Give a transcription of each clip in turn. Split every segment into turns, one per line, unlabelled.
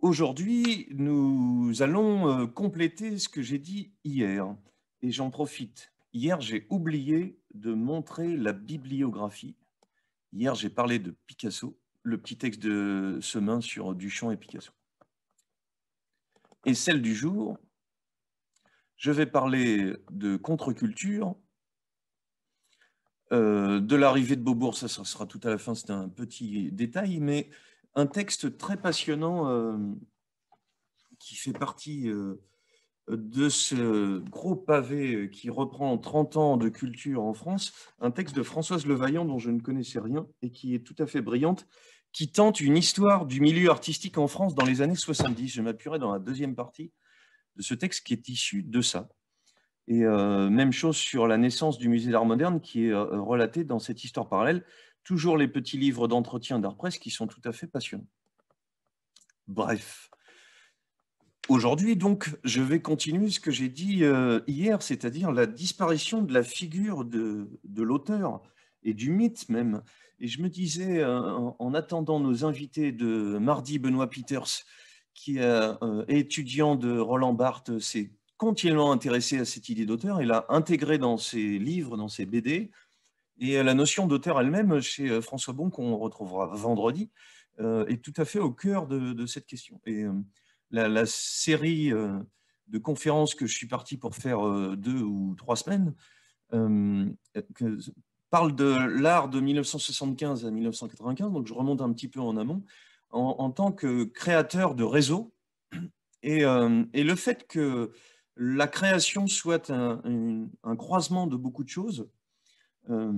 Aujourd'hui, nous allons euh, compléter ce que j'ai dit hier, et j'en profite. Hier, j'ai oublié de montrer la bibliographie. Hier, j'ai parlé de Picasso, le petit texte de Semain sur Duchamp et Picasso. Et celle du jour, je vais parler de contre-culture, euh, de l'arrivée de Beaubourg, ça, ça sera tout à la fin, c'est un petit détail, mais un texte très passionnant euh, qui fait partie euh, de ce gros pavé euh, qui reprend 30 ans de culture en France, un texte de Françoise Levaillant dont je ne connaissais rien et qui est tout à fait brillante, qui tente une histoire du milieu artistique en France dans les années 70. Je m'appuierai dans la deuxième partie de ce texte qui est issu de ça. Et même chose sur la naissance du musée d'art moderne qui est relatée dans cette histoire parallèle toujours les petits livres d'entretien presse qui sont tout à fait passionnants. Bref. Aujourd'hui, donc, je vais continuer ce que j'ai dit euh, hier, c'est-à-dire la disparition de la figure de, l'auteur et du mythe même. Et je me disais, euh, en attendant nos invités de mardi, Benoît Peters, qui est euh, étudiant de Roland Barthes, s'est continuellement intéressé à cette idée d'auteur. Il a intégré dans ses livres, dans ses BD, et euh, la notion d'auteur elle-même, euh, chez euh, François Bon, qu'on retrouvera vendredi, est tout à fait au cœur de, cette question. Et la, série de conférences que je suis parti pour faire deux ou trois semaines parle de l'art de 1975 à 1995, donc je remonte un petit peu en amont, en, tant que créateur de réseau. Et, le fait que la création soit un croisement de beaucoup de choses, euh,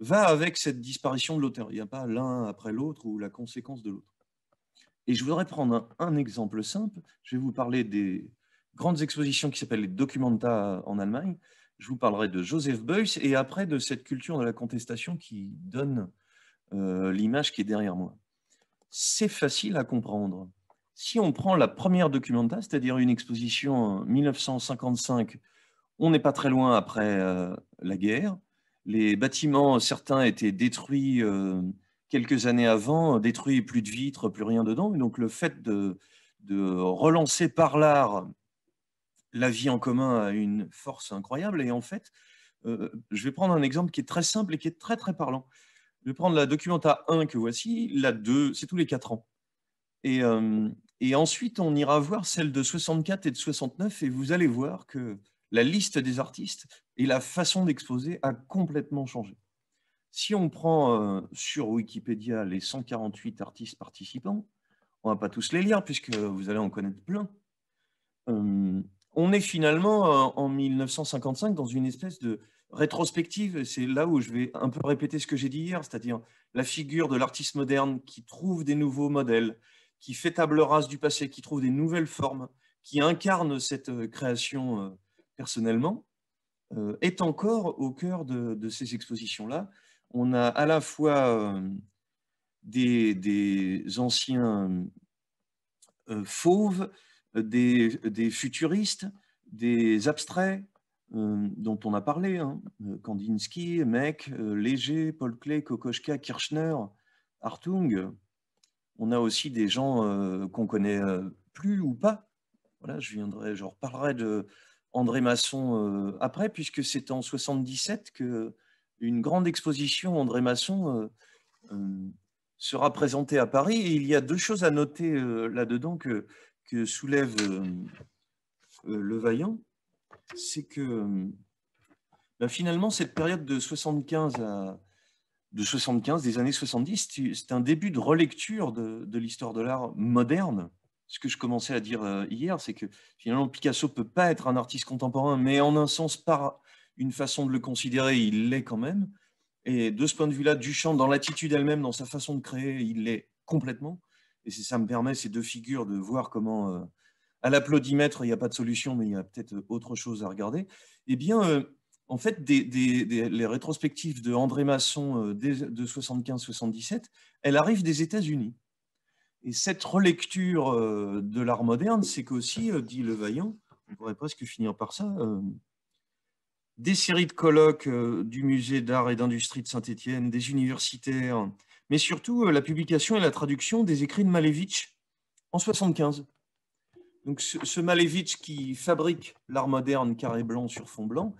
va avec cette disparition de l'auteur. Il n'y a pas l'un après l'autre ou la conséquence de l'autre. Et je voudrais prendre un, exemple simple. Je vais vous parler des grandes expositions qui s'appellent les Documenta en Allemagne. Je vous parlerai de Joseph Beuys et après de cette culture de la contestation qui donne euh, l'image qui est derrière moi. C'est facile à comprendre. Si on prend la première documenta, c'est-à-dire une exposition euh, en 1955, on n'est pas très loin après la guerre, les bâtiments, certains étaient détruits euh, quelques années avant, détruits, plus de vitres, plus rien dedans. donc le fait de, relancer par l'art la vie en commun a une force incroyable. Et en fait, euh, je vais prendre un exemple qui est très simple et qui est très très parlant. Je vais prendre la documenta 1 que voici, la 2, c'est tous les 4 ans. Et, euh, et ensuite, on ira voir celle de 64 et de 69 et vous allez voir que la liste des artistes et la façon d'exposer a complètement changé. Si on prend euh, sur Wikipédia les 148 artistes participants, on ne va pas tous les lire puisque vous allez en connaître plein. Euh, on est finalement euh, en 1955 dans une espèce de rétrospective, c'est là où je vais un peu répéter ce que j'ai dit hier, c'est-à-dire la figure de l'artiste moderne qui trouve des nouveaux modèles, qui fait table rase du passé, qui trouve des nouvelles formes, qui incarne cette création personnellement, euh, est encore au cœur de, ces expositions-là. On a à la fois euh, des, anciens euh, fauves, des, futuristes, des abstraits, dont on a parlé, hein, Kandinsky, Meck, Léger, Paul Klee, Kokoschka, Kirchner, Hartung. On a aussi des gens qu'on connaît plus ou pas. Voilà, je viendrai, je reparlerai de, André Masson euh, après, puisque c'est en 77 que une grande exposition André Masson euh, euh, sera présentée à Paris. Et il y a deux choses à noter là-dedans que, soulève Le Vaillant. C'est que ben, finalement, cette période de 75 à, de 75, des années 70, c'est un début de relecture de l'histoire de l'art moderne ce que je commençais à dire euh, hier, c'est que finalement Picasso peut pas être un artiste contemporain, mais en un sens, par une façon de le considérer, il l'est quand même. Et de ce point de vue-là, Duchamp, dans l'attitude elle-même, dans sa façon de créer, il l'est complètement. Et ça me permet, ces deux figures, de voir comment, euh, à l'applaudimètre, il n'y a pas de solution, mais il y a peut-être autre chose à regarder. Eh bien, euh, en fait, les rétrospectives de André Masson de 75-77, elles arrivent des États-Unis. Et cette relecture euh, de l'art moderne, c'est qu'aussi, euh, dit Le Vaillant, on pourrait presque finir par ça, euh, des séries de colloques du musée d'art et d'industrie de Saint-Étienne, des universitaires, mais surtout la publication et la traduction des écrits de Malevitch en 1975. Donc ce, Malevitch qui fabrique l'art moderne carré blanc sur fond blanc,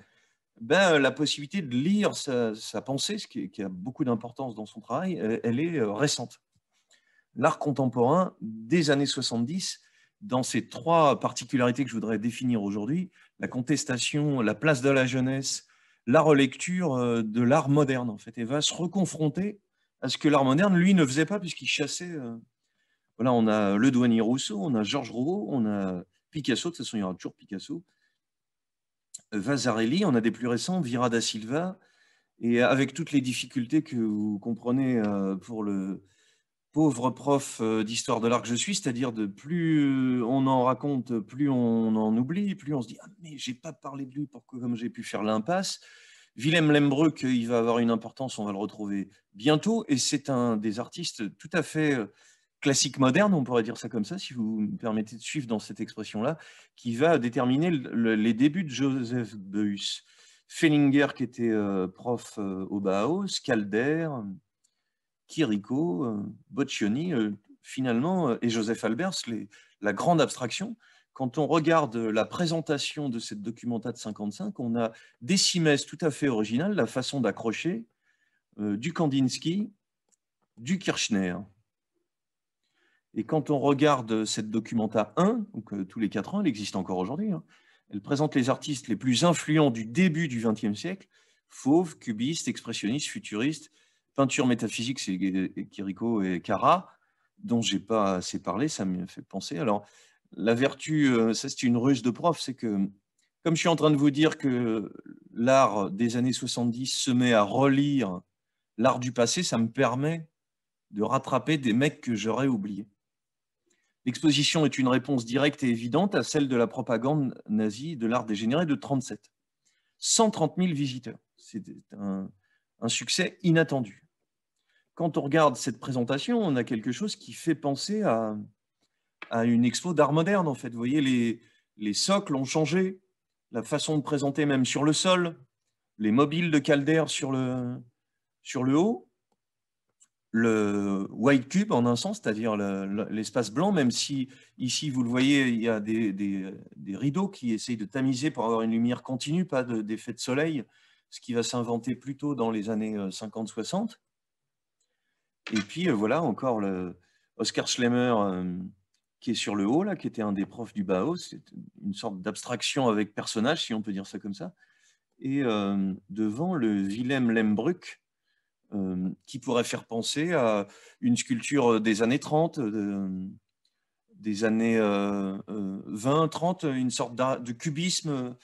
ben, la possibilité de lire sa, pensée, ce qui a beaucoup d'importance dans son travail, elle est récente l'art contemporain des années 70 dans ces trois particularités que je voudrais définir aujourd'hui, la contestation, la place de la jeunesse, la relecture euh, de l'art moderne, en fait, et va se reconfronter à ce que l'art moderne, lui, ne faisait pas, puisqu'il chassait. Euh, voilà, on a le douanier Rousseau, on a Georges Rouault, on a Picasso, de toute façon, il y aura toujours Picasso, Vasarely, on a des plus récents, Vira da Silva, et avec toutes les difficultés que vous comprenez euh, pour le, pauvre prof euh, d'histoire de l'art que je suis, c'est-à-dire de plus euh, on en raconte, plus on en oublie, plus on se dit ah, mais j'ai pas parlé de lui que comme j'ai pu faire l'impasse. Willem Lembruck, il va avoir une importance, on va le retrouver bientôt, et c'est un des artistes tout à fait euh, classique moderne, on pourrait dire ça comme ça, si vous me permettez de suivre dans cette expression-là, qui va déterminer les débuts de Joseph Beuys. Fellinger, qui était prof au Bauhaus, Calder, Chirico, euh, Boccioni, euh, finalement, euh, et Joseph Albers, les, la grande abstraction. Quand on regarde la présentation de cette documenta de 55, on a des cimes tout à fait originales, la façon d'accrocher du Kandinsky, du Kirchner. Et quand on regarde cette documenta 1, donc, tous les quatre ans, elle existe encore aujourd'hui, hein, elle présente les artistes les plus influents du début du XXe siècle, fauves, cubistes, expressionnistes, futuristes, peinture métaphysique, c'est Kiriko et Kara, dont j'ai pas assez parlé, ça me fait penser. Alors, la vertu, euh, ça c'est une ruse de prof, c'est que comme je suis en train de vous dire que l'art des années 70 se met à relire l'art du passé, ça me permet de rattraper des mecs que j'aurais oubliés. L'exposition est une réponse directe et évidente à celle de la propagande nazie de l'art dégénéré de 37. 130 000 visiteurs, c'est un succès inattendu quand on regarde cette présentation, on a quelque chose qui fait penser à, une expo d'art moderne, en fait. Vous voyez, les, socles ont changé, la façon de présenter même sur le sol, les mobiles de Calder sur le, sur le haut, le white cube en un sens, c'est-à-dire l'espace blanc, même si ici, vous le voyez, il y a des, rideaux qui essayent de tamiser pour avoir une lumière continue, pas d'effet de, de soleil, ce qui va s'inventer plutôt dans les années 50-60. Euh, et puis euh, voilà encore le Oscar Schlemmer euh, qui est sur le haut, là, qui était un des profs du Bao, c'est une sorte d'abstraction avec personnage, si on peut dire ça comme ça, et euh, devant le Willem Lembruck, qui pourrait faire penser à une sculpture des années 30, des années 20, 30, une sorte de cubisme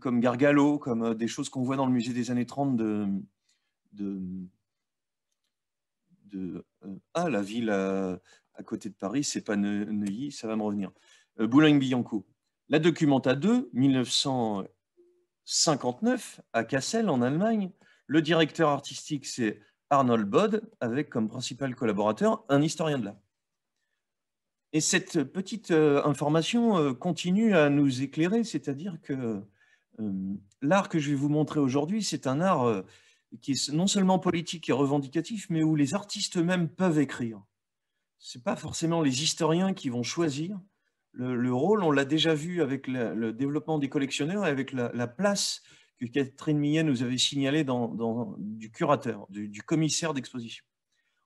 comme Gargalo, comme des choses qu'on voit dans le musée des années 30 de de euh, ah la ville à, côté de Paris, c'est pas Neuilly, ça va me revenir. Euh, boulogne bianco La Documenta 2, 1959, à Kassel, en Allemagne. Le directeur artistique, c'est Arnold Bode, avec comme principal collaborateur un historien de l'art. Et cette petite euh, information continue à nous éclairer, c'est-à-dire que l'art que je vais vous montrer aujourd'hui, c'est un art qui est non seulement politique et revendicatif, mais où les artistes eux-mêmes peuvent écrire. Ce n'est pas forcément les historiens qui vont choisir le, rôle. On l'a déjà vu avec le développement des collectionneurs et avec la, place que Catherine Millet nous avait signalée dans, du curateur, du, commissaire d'exposition.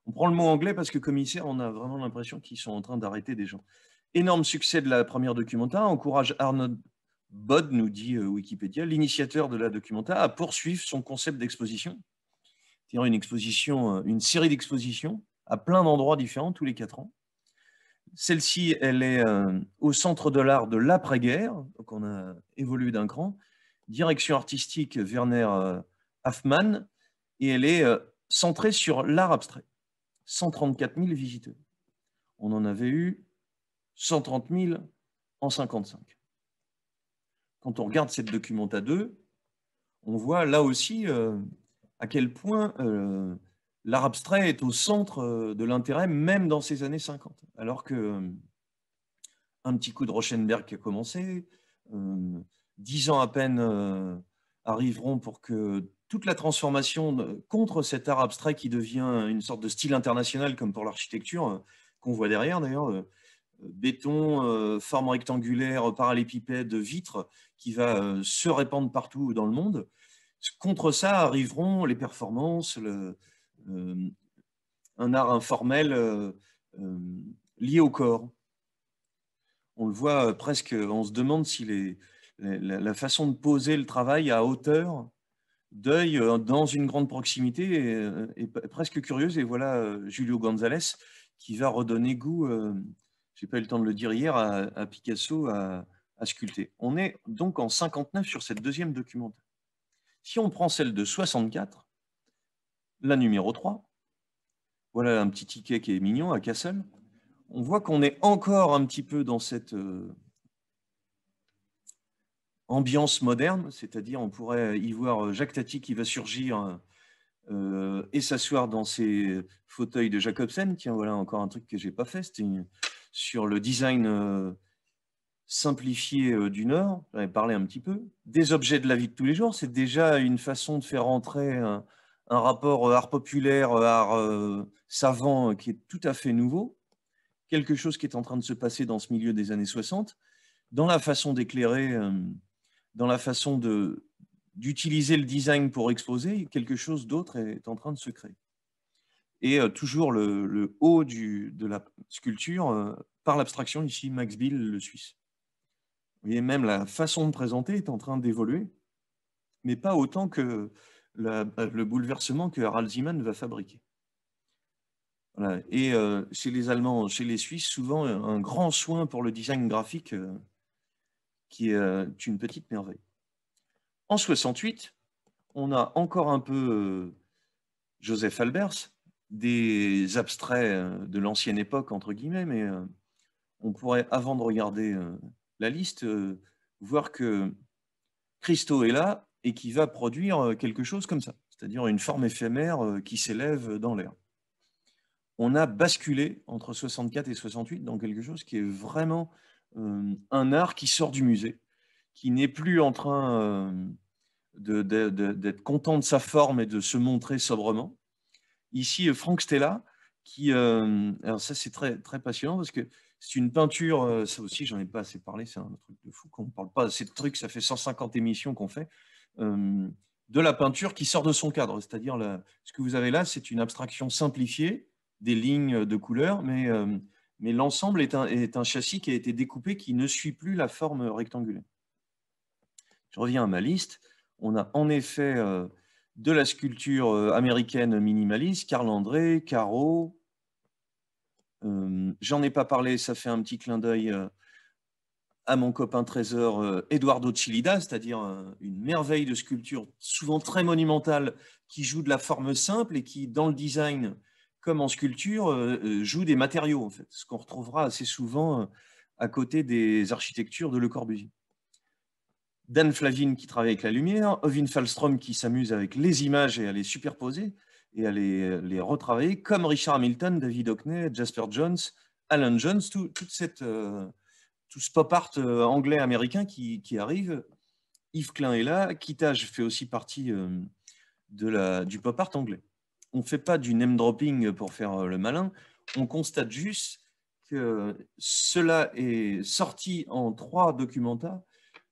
On prend le mot anglais parce que commissaire, on a vraiment l'impression qu'ils sont en train d'arrêter des gens. Énorme succès de la première documentaire, encourage Arnaud Bod, nous dit euh, Wikipédia, l'initiateur de la documenta a poursuivi son concept d'exposition, cest une, euh, une série d'expositions à plein d'endroits différents tous les quatre ans. Celle-ci, elle est euh, au Centre de l'Art de l'après-guerre, donc on a évolué d'un cran, direction artistique Werner Hoffmann, et elle est centrée sur l'art abstrait. 134 000 visiteurs. On en avait eu 130 000 en 1955 quand on regarde cette documenta 2, on voit là aussi euh, à quel point euh, l'art abstrait est au centre euh, de l'intérêt, même dans ces années 50. Alors que un petit coup de Rochenberg qui a commencé, dix ans à peine arriveront pour que toute la transformation contre cet art abstrait qui devient une sorte de style international, comme pour l'architecture, qu'on voit derrière d'ailleurs, béton, euh, forme rectangulaire, parallépipède, vitre, qui va euh, se répandre partout dans le monde. Contre ça arriveront les performances, euh, un art informel lié au corps. On le voit presque, on se demande si les, la, façon de poser le travail à hauteur, d'œil, dans une grande proximité, est, presque curieuse. Et voilà Julio González qui va redonner goût j'ai pas eu le temps de le dire hier, à, Picasso à, sculpter. On est donc en 59 sur cette deuxième documentaire. Si on prend celle de 64, la numéro 3, voilà un petit ticket qui est mignon à Kassel, on voit qu'on est encore un petit peu dans cette euh, ambiance moderne, c'est-à-dire on pourrait y voir euh, Jacques Tati qui va surgir euh, et s'asseoir dans ses fauteuils de Jacobsen. Tiens, voilà encore un truc que j'ai pas fait, c'était une, sur le design euh, simplifié euh, du Nord, j'en ai parlé un petit peu, des objets de la vie de tous les jours, c'est déjà une façon de faire entrer un, rapport euh, art populaire, art savant qui est tout à fait nouveau, quelque chose qui est en train de se passer dans ce milieu des années 60, dans la façon d'éclairer, dans la façon d'utiliser le design pour exposer, quelque chose d'autre est en train de se créer et toujours le, haut de la sculpture par l'abstraction, ici Max Bill, le Suisse. Vous voyez, même la façon de présenter est en train d'évoluer, mais pas autant que bah, le bouleversement que Harald va fabriquer. Et chez les Allemands, chez les Suisses, souvent un grand soin pour le design graphique qui est une petite merveille. En 68, on a encore un peu Joseph Albers, des abstraits euh, de l'ancienne époque, entre guillemets, mais euh, on pourrait, avant de regarder euh, la liste, voir que Christo est là et qui va produire quelque chose comme ça, c'est-à-dire une forme éphémère qui s'élève dans l'air. On a basculé entre 64 et 68 dans quelque chose qui est vraiment un art qui sort du musée, qui n'est plus en train d'être content de sa forme et de se montrer sobrement, Ici, euh, Franck Stella, qui, euh, alors ça c'est très, très passionnant parce que c'est une peinture, euh, ça aussi j'en ai pas assez parlé, c'est un truc de fou qu'on ne parle pas de ces trucs, ça fait 150 émissions qu'on fait, de la peinture qui sort de son cadre. C'est-à-dire ce que vous avez là, c'est une abstraction simplifiée des lignes de couleurs, mais, mais l'ensemble est un, est un châssis qui a été découpé, qui ne suit plus la forme rectangulaire. Je reviens à ma liste. On a en effet de la sculpture euh, américaine minimaliste, Carl André, Caro. Euh, j'en ai pas parlé, ça fait un petit clin d'œil euh, à mon copain trésor Eduardo Chilida, c'est-à-dire une merveille de sculpture souvent très monumentale qui joue de la forme simple et qui, dans le design comme en sculpture, joue des matériaux, ce qu'on retrouvera assez souvent à côté des architectures de Le Corbusier. Dan Flavin qui travaille avec la lumière, Ovin Falstrom qui s'amuse avec les images et à les superposer et à les, retravailler, comme Richard Hamilton, David Hockney, Jasper Jones, Alan Jones, tout, toute cette, euh, tout ce pop art euh, anglais-américain qui, arrive. Yves Klein est là, Kitage fait aussi partie euh, de du pop art anglais. On ne fait pas du name dropping pour faire le malin, on constate juste que cela est sorti en trois documentaires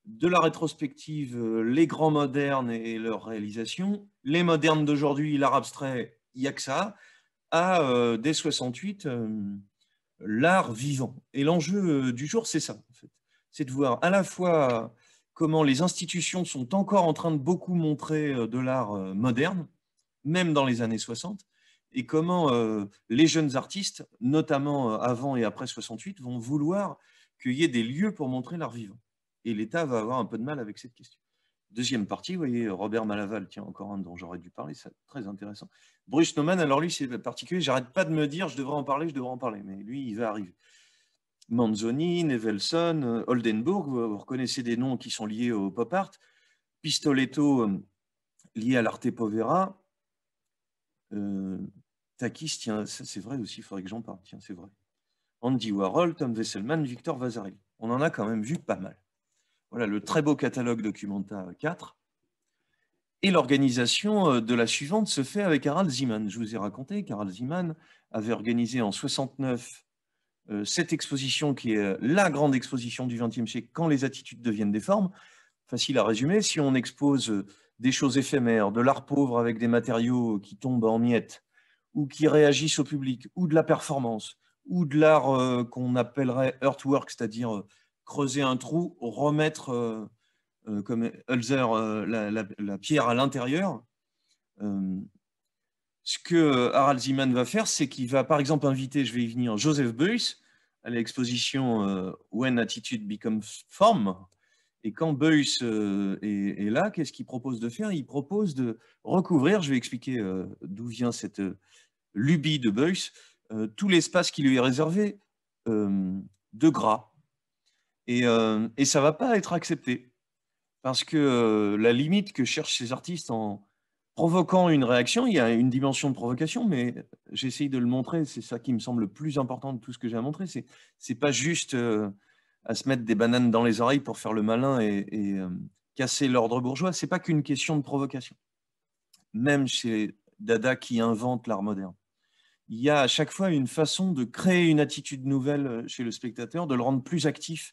de la rétrospective, euh, les grands modernes et leurs réalisations, les modernes d'aujourd'hui, l'art abstrait, il n'y a que ça, à, euh, dès 68, euh, l'art vivant. Et l'enjeu du jour, c'est ça, en fait. C'est de voir à la fois comment les institutions sont encore en train de beaucoup montrer de l'art moderne, même dans les années 60, et comment les jeunes artistes, notamment avant et après 68, vont vouloir qu'il y ait des lieux pour montrer l'art vivant. Et l'État va avoir un peu de mal avec cette question. Deuxième partie, vous voyez, Robert Malaval, tiens, encore un dont j'aurais dû parler, c'est très intéressant. Bruce Nauman, alors lui, c'est particulier, j'arrête pas de me dire, je devrais en parler, je devrais en parler, mais lui, il va arriver. Manzoni, Nevelson, Oldenburg, vous, reconnaissez des noms qui sont liés au pop art, Pistoletto, euh, lié à l'arte povera, euh, Takis, tiens, c'est vrai aussi, il faudrait que j'en parle, tiens, c'est vrai. Andy Warhol, Tom Wesselman, Victor Vasarely. On en a quand même vu pas mal voilà le très beau catalogue Documenta 4. Et l'organisation euh, de la suivante se fait avec Harald Ziman. Je vous ai raconté qu'Harald Ziman avait organisé en 69 euh, cette exposition qui est euh, la grande exposition du XXe siècle, quand les attitudes deviennent des formes. Facile à résumer, si on expose des choses éphémères, de l'art pauvre avec des matériaux qui tombent en miettes, ou qui réagissent au public, ou de la performance, ou de l'art qu'on appellerait earthwork, c'est-à-dire creuser un trou, remettre, euh, euh, comme Hulzer euh, la, pierre à l'intérieur. ce que Harald Zeman va faire, c'est qu'il va par exemple inviter, je vais y venir, Joseph Beuys à l'exposition When Attitude Becomes Form. Et quand Beuys est, est, là, qu'est-ce qu'il propose de faire Il propose de recouvrir, je vais expliquer d'où vient cette lubie de Beuys, tout l'espace qui lui est réservé de gras euh, et, ça ne va pas être accepté. Parce que euh, la limite que cherchent ces artistes en provoquant une réaction, il y a une dimension de provocation, mais j'essaye de le montrer, c'est ça qui me semble le plus important de tout ce que j'ai à montrer. C'est n'est pas juste euh, à se mettre des bananes dans les oreilles pour faire le malin et, et casser l'ordre bourgeois. C'est pas qu'une question de provocation. Même chez Dada qui invente l'art moderne il y a à chaque fois une façon de créer une attitude nouvelle chez le spectateur, de le rendre plus actif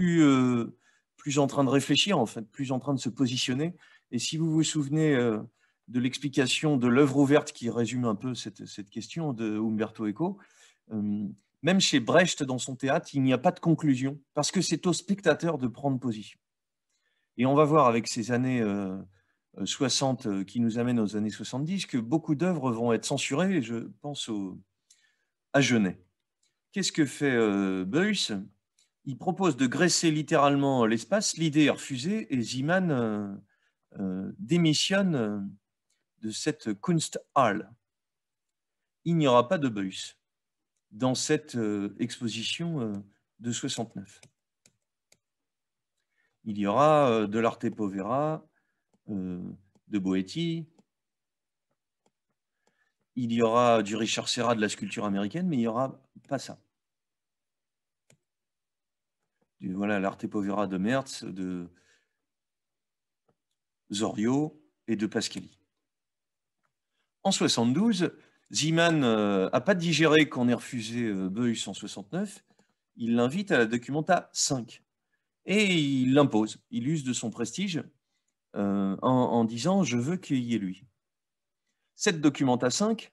euh, plus, en train de réfléchir, en fait, plus en train de se positionner. Et si vous vous souvenez euh, de l'explication de l'œuvre ouverte qui résume un peu cette, question de Umberto Eco, euh, même chez Brecht, dans son théâtre, il n'y a pas de conclusion, parce que c'est au spectateur de prendre position. Et on va voir avec ces années 60 qui nous amènent aux années 70 que beaucoup d'œuvres vont être censurées, je pense à Genet. Qu'est-ce que fait Beuys il propose de graisser littéralement l'espace. L'idée est refusée et Ziman euh, euh, démissionne euh, de cette Kunsthalle. Il n'y aura pas de Bus dans cette exposition de 69. Il y aura de l'Arte Povera, de Boetti, il y aura du Richard Serra de la sculpture américaine, mais il n'y aura pas ça voilà l'Arte de Mertz, de Zorio et de Pasquelli. En 72, Ziman n'a pas digéré qu'on ait refusé euh, Beuys en 69, il l'invite à la Documenta 5 et il l'impose, il use de son prestige euh, en, disant je veux qu'il y ait lui. Cette Documenta 5,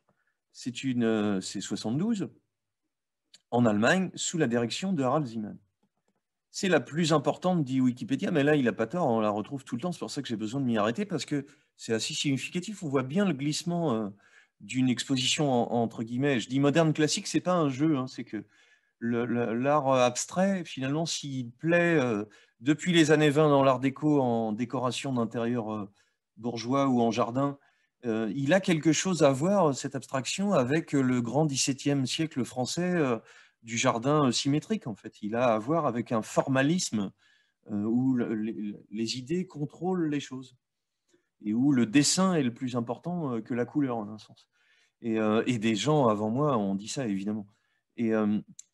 c'est 72, euh, en Allemagne, sous la direction de Harald Ziman c'est la plus importante, dit Wikipédia, mais là, il n'a pas tort, on la retrouve tout le temps, c'est pour ça que j'ai besoin de m'y arrêter, parce que c'est assez significatif, on voit bien le glissement euh, d'une exposition, entre guillemets. Je dis moderne classique, c'est pas un jeu, hein, c'est que l'art abstrait, finalement, s'il plaît, euh, depuis les années 20 dans l'art déco, en décoration d'intérieur euh, bourgeois ou en jardin, il a quelque chose à voir, cette abstraction, avec le grand XVIIe siècle français, du jardin euh, symétrique, en fait. Il a à voir avec un formalisme euh, où les, idées contrôlent les choses et où le dessin est le plus important euh, que la couleur, en un sens. Et, des gens avant moi ont dit ça, évidemment. Et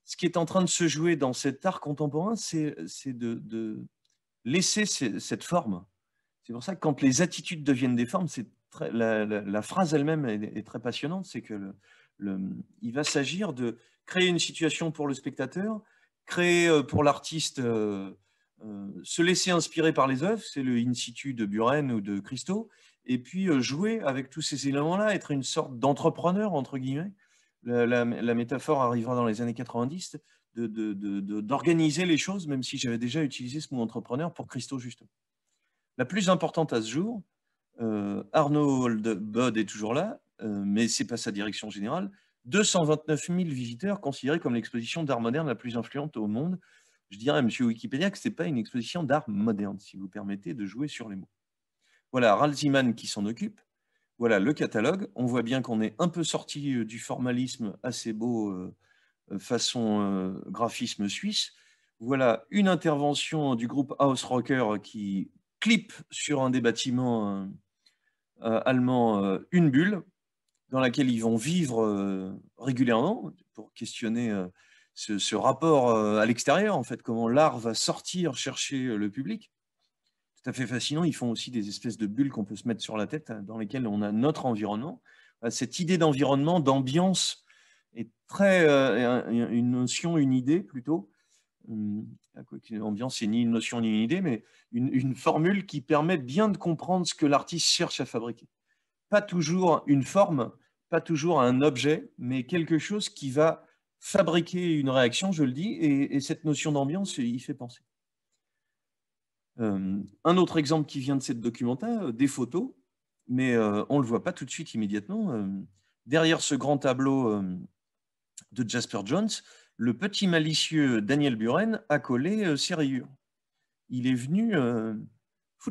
ce qui est en train de se jouer dans cet art contemporain, c'est de, laisser cette forme. C'est pour ça que quand les attitudes deviennent des formes, c'est la, la, phrase elle-même est, très passionnante, c'est que le, il va s'agir de créer une situation pour le spectateur, créer euh, pour l'artiste, euh, euh, se laisser inspirer par les œuvres, c'est le in situ de Buren ou de Christo, et puis jouer avec tous ces éléments-là, être une sorte d'entrepreneur, entre guillemets. La, métaphore arrivera dans les années 90, d'organiser de, les choses, même si j'avais déjà utilisé ce mot entrepreneur pour Christo, justement. La plus importante à ce jour, euh, Arnold Budd est toujours là, mais ce n'est pas sa direction générale, 229 000 visiteurs considérés comme l'exposition d'art moderne la plus influente au monde. Je dirais à M. Wikipédia que ce n'est pas une exposition d'art moderne, si vous permettez de jouer sur les mots. Voilà Ralziman qui s'en occupe. Voilà le catalogue. On voit bien qu'on est un peu sorti euh, du formalisme assez beau euh, euh, façon graphisme suisse. Voilà une intervention du groupe House Rocker qui clip sur un des bâtiments allemands une bulle dans laquelle ils vont vivre euh, régulièrement pour questionner euh, ce, rapport euh, à l'extérieur, en fait, comment l'art va sortir chercher le public. Tout à fait fascinant. Ils font aussi des espèces de bulles qu'on peut se mettre sur la tête, hein, dans lesquelles on a notre environnement. Bah, cette idée d'environnement, d'ambiance, est très une notion, une idée plutôt. Hum, ambiance, c'est ni une notion ni une idée, mais une formule qui permet bien de comprendre ce que l'artiste cherche à fabriquer pas toujours une forme, pas toujours un objet, mais quelque chose qui va fabriquer une réaction, je le dis, et, cette notion d'ambiance y fait penser. Euh, un autre exemple qui vient de cette documentaire, euh, des photos, mais euh, on ne le voit pas tout de suite immédiatement. derrière ce grand tableau de Jasper Jones, le petit malicieux Daniel Buren a collé ses rayures. Il est venu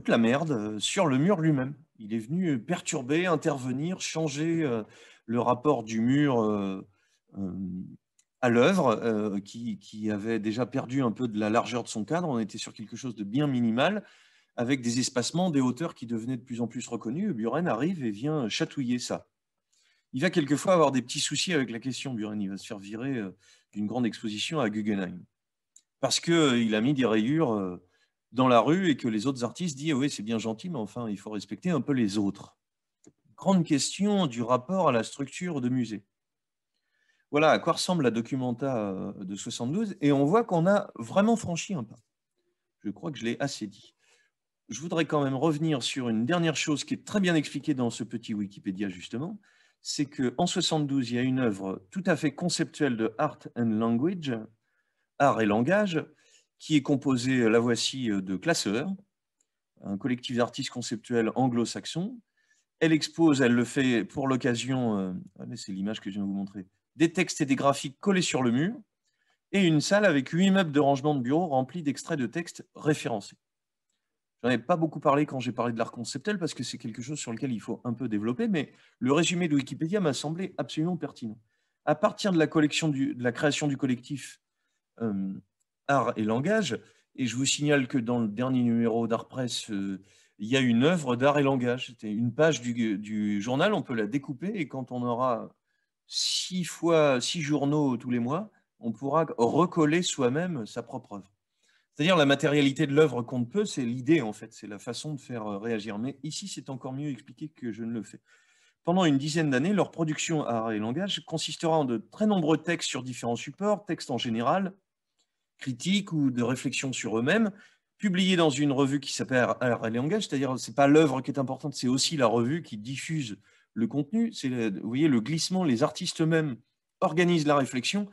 la merde euh, sur le mur lui-même. Il est venu euh, perturber, intervenir, changer euh, le rapport du mur à l'œuvre, qui, avait déjà perdu un peu de la largeur de son cadre. On était sur quelque chose de bien minimal, avec des espacements, des hauteurs qui devenaient de plus en plus reconnues. Buren arrive et vient chatouiller ça. Il va quelquefois avoir des petits soucis avec la question, Buren. Il va se faire virer d'une grande exposition à Guggenheim. Parce qu'il a mis des rayures dans la rue et que les autres artistes disent oui c'est bien gentil mais enfin il faut respecter un peu les autres. Grande question du rapport à la structure de musée. Voilà à quoi ressemble la documenta euh, de 72 et on voit qu'on a vraiment franchi un pas. Je crois que je l'ai assez dit. Je voudrais quand même revenir sur une dernière chose qui est très bien expliquée dans ce petit Wikipédia justement, c'est qu'en 72 il y a une œuvre tout à fait conceptuelle de Art and Language, art et langage, qui est composé, euh, la voici, euh, de classeurs, un collectif d'artistes conceptuels anglo-saxons. Elle expose, elle le fait pour l'occasion, euh, ah, c'est l'image que je viens de vous montrer, des textes et des graphiques collés sur le mur, et une salle avec huit meubles de rangement de bureau remplis d'extraits de textes référencés. J'en ai pas beaucoup parlé quand j'ai parlé de l'art conceptuel parce que c'est quelque chose sur lequel il faut un peu développer, mais le résumé de Wikipédia m'a semblé absolument pertinent. À partir de la, création du collectif Art et langage. Et je vous signale que dans le dernier numéro d'Art euh, il y a une œuvre d'art et langage. C'était une page du, journal, on peut la découper et quand on aura six fois six journaux tous les mois, on pourra recoller soi-même sa propre œuvre. C'est-à-dire la matérialité de l'œuvre compte peut, c'est l'idée en fait, c'est la façon de faire euh, réagir. Mais ici, c'est encore mieux expliqué que je ne le fais. Pendant une dizaine d'années, leur production art et langage consistera en de très nombreux textes sur différents supports, textes en général, Critique ou de réflexion sur eux-mêmes, publié dans une revue qui s'appelle RL Langage, c'est-à-dire ce n'est pas l'œuvre qui est importante, c'est aussi la revue qui diffuse le contenu. C'est vous voyez le glissement, les artistes eux-mêmes organisent la réflexion,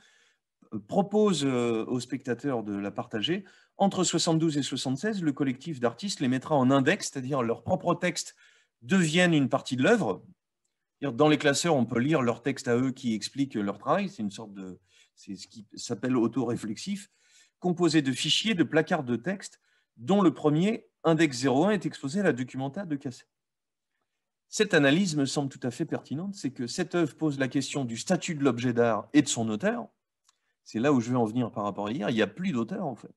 euh, proposent euh, aux spectateurs de la partager. Entre 72 et 76, le collectif d'artistes les mettra en index, c'est-à-dire leurs propres textes deviennent une partie de l'œuvre. Dans les classeurs, on peut lire leurs textes à eux qui expliquent leur travail. C'est une sorte de, ce qui s'appelle autoréflexif. réflexif composé de fichiers, de placards de texte, dont le premier, index 01, est exposé à la documenta de Cassé. Cette analyse me semble tout à fait pertinente, c'est que cette œuvre pose la question du statut de l'objet d'art et de son auteur. C'est là où je vais en venir par rapport à hier, il n'y a plus d'auteur en fait.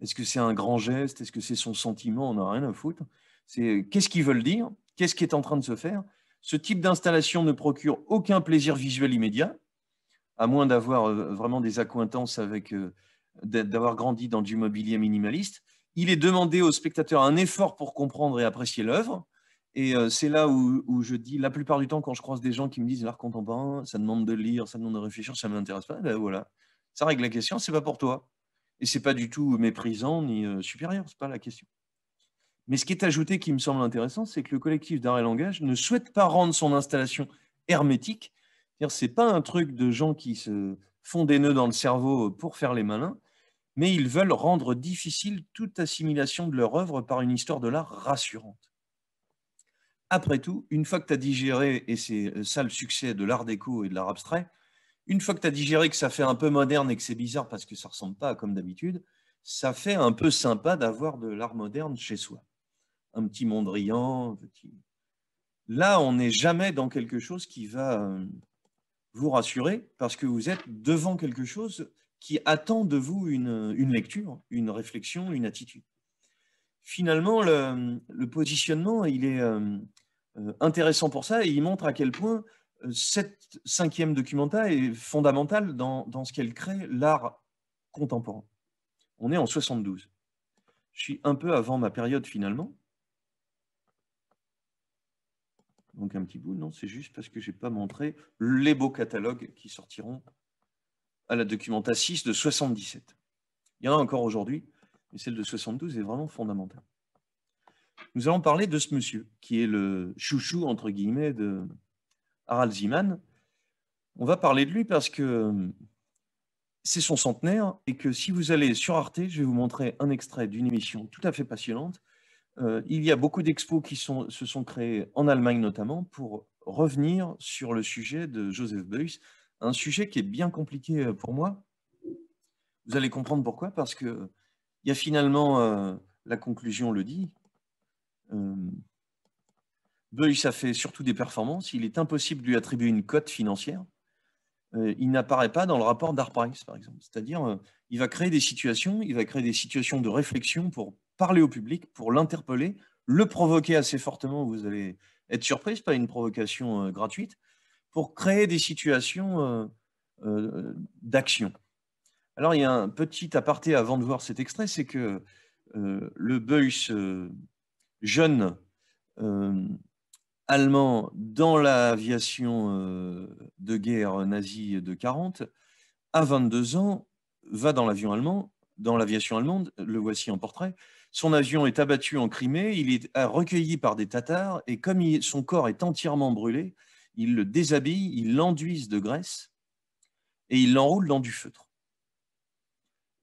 Est-ce que c'est un grand geste Est-ce que c'est son sentiment On n'a rien à foutre. C'est qu'est-ce qu'ils veulent dire Qu'est-ce qui est en train de se faire Ce type d'installation ne procure aucun plaisir visuel immédiat, à moins d'avoir euh, vraiment des accointances avec euh, d'avoir grandi dans du mobilier minimaliste. Il est demandé aux spectateurs un effort pour comprendre et apprécier l'œuvre. Et euh, c'est là où, je dis, la plupart du temps, quand je croise des gens qui me disent l'art contemporain, ça demande de lire, ça demande de réfléchir, ça ne m'intéresse pas, ben voilà, ça règle la question, c'est pas pour toi. Et c'est pas du tout méprisant ni euh, supérieur, supérieur, n'est pas la question. Mais ce qui est ajouté qui me semble intéressant, c'est que le collectif d'art et langage ne souhaite pas rendre son installation hermétique. n'est pas un truc de gens qui se font des nœuds dans le cerveau pour faire les malins mais ils veulent rendre difficile toute assimilation de leur œuvre par une histoire de l'art rassurante. Après tout, une fois que tu as digéré, et c'est euh, ça le succès de l'art déco et de l'art abstrait, une fois que tu as digéré que ça fait un peu moderne et que c'est bizarre parce que ça ne ressemble pas comme d'habitude, ça fait un peu sympa d'avoir de l'art moderne chez soi. Un petit Mondrian, petit... là on n'est jamais dans quelque chose qui va euh, vous rassurer parce que vous êtes devant quelque chose qui attend de vous une, une lecture, une réflexion, une attitude. Finalement, le, positionnement, il est euh, euh, intéressant pour ça et il montre à quel point euh, cette cinquième documenta est fondamentale dans, dans ce qu'elle crée, l'art contemporain. On est en 72. Je suis un peu avant ma période finalement. Donc un petit bout, non, c'est juste parce que je n'ai pas montré les beaux catalogues qui sortiront à la documenta 6 de 77. Il y en a encore aujourd'hui, mais celle de 72 est vraiment fondamentale. Nous allons parler de ce monsieur, qui est le chouchou, entre guillemets, de Harald Ziman. On va parler de lui parce que c'est son centenaire et que si vous allez sur Arte, je vais vous montrer un extrait d'une émission tout à fait passionnante. Euh, il y a beaucoup d'expos qui se sont créés en Allemagne notamment pour revenir sur le sujet de Joseph Beuys un sujet qui est bien compliqué euh, pour moi. Vous allez comprendre pourquoi, parce que il y a finalement, euh, la conclusion le dit, euh, a fait surtout des performances. Il est impossible de lui attribuer une cote financière. Euh, il n'apparaît pas dans le rapport d'Arprice, par exemple. C'est-à-dire, il va créer des situations, il va créer des situations de réflexion pour parler au public, pour l'interpeller, le provoquer assez fortement. Vous allez être n'est pas une provocation gratuite, pour créer des situations euh, euh, d'action. Alors, il y a un petit aparté avant de voir cet extrait, c'est que euh, le Beuys jeune allemand dans l'aviation de guerre nazie de 40, à 22 ans, va dans l'avion allemand, dans l'aviation allemande, le voici en portrait. Son avion est abattu en Crimée, il est recueilli par des Tatars et comme son corps est entièrement brûlé, ils le déshabillent, ils l'enduisent de graisse et ils l'enroulent dans du feutre.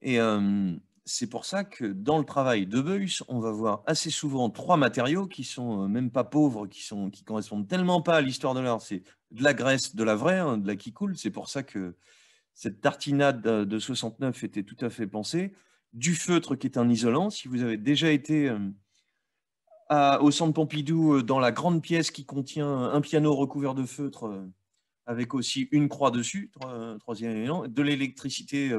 Et euh, c'est pour ça que dans le travail de Beuys, on va voir assez souvent trois matériaux qui sont euh, même pas pauvres, qui, sont, qui correspondent tellement pas à l'histoire de l'art. C'est de la graisse, de la vraie, hein, de la qui coule. C'est pour ça que cette tartinade de 69 était tout à fait pensée. Du feutre qui est un isolant. Si vous avez déjà été euh, au Centre Pompidou euh, dans la grande pièce qui contient un piano recouvert de feutre euh, avec aussi une croix dessus, euh, troisième élément, de l'électricité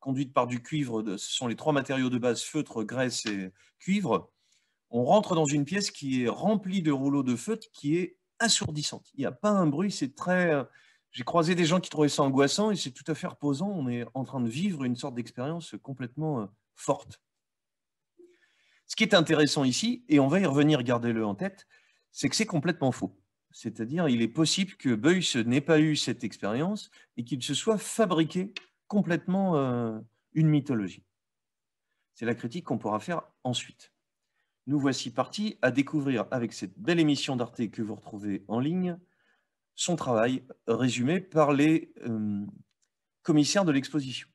conduite par du cuivre, ce sont les trois matériaux de base, feutre, graisse et cuivre. On rentre dans une pièce qui est remplie de rouleaux de feutre qui est assourdissante. Il n'y a pas un bruit, c'est très... J'ai croisé des gens qui trouvaient ça angoissant et c'est tout à fait reposant. On est en train de vivre une sorte d'expérience complètement forte. Ce qui est intéressant ici, et on va y revenir, gardez-le en tête, c'est que c'est complètement faux. C'est-à-dire, il est possible que Beuys n'ait pas eu cette expérience et qu'il se soit fabriqué complètement euh, une mythologie. C'est la critique qu'on pourra faire ensuite. Nous voici partis à découvrir avec cette belle émission d'Arte que vous retrouvez en ligne son travail résumé par les euh, commissaires de l'exposition.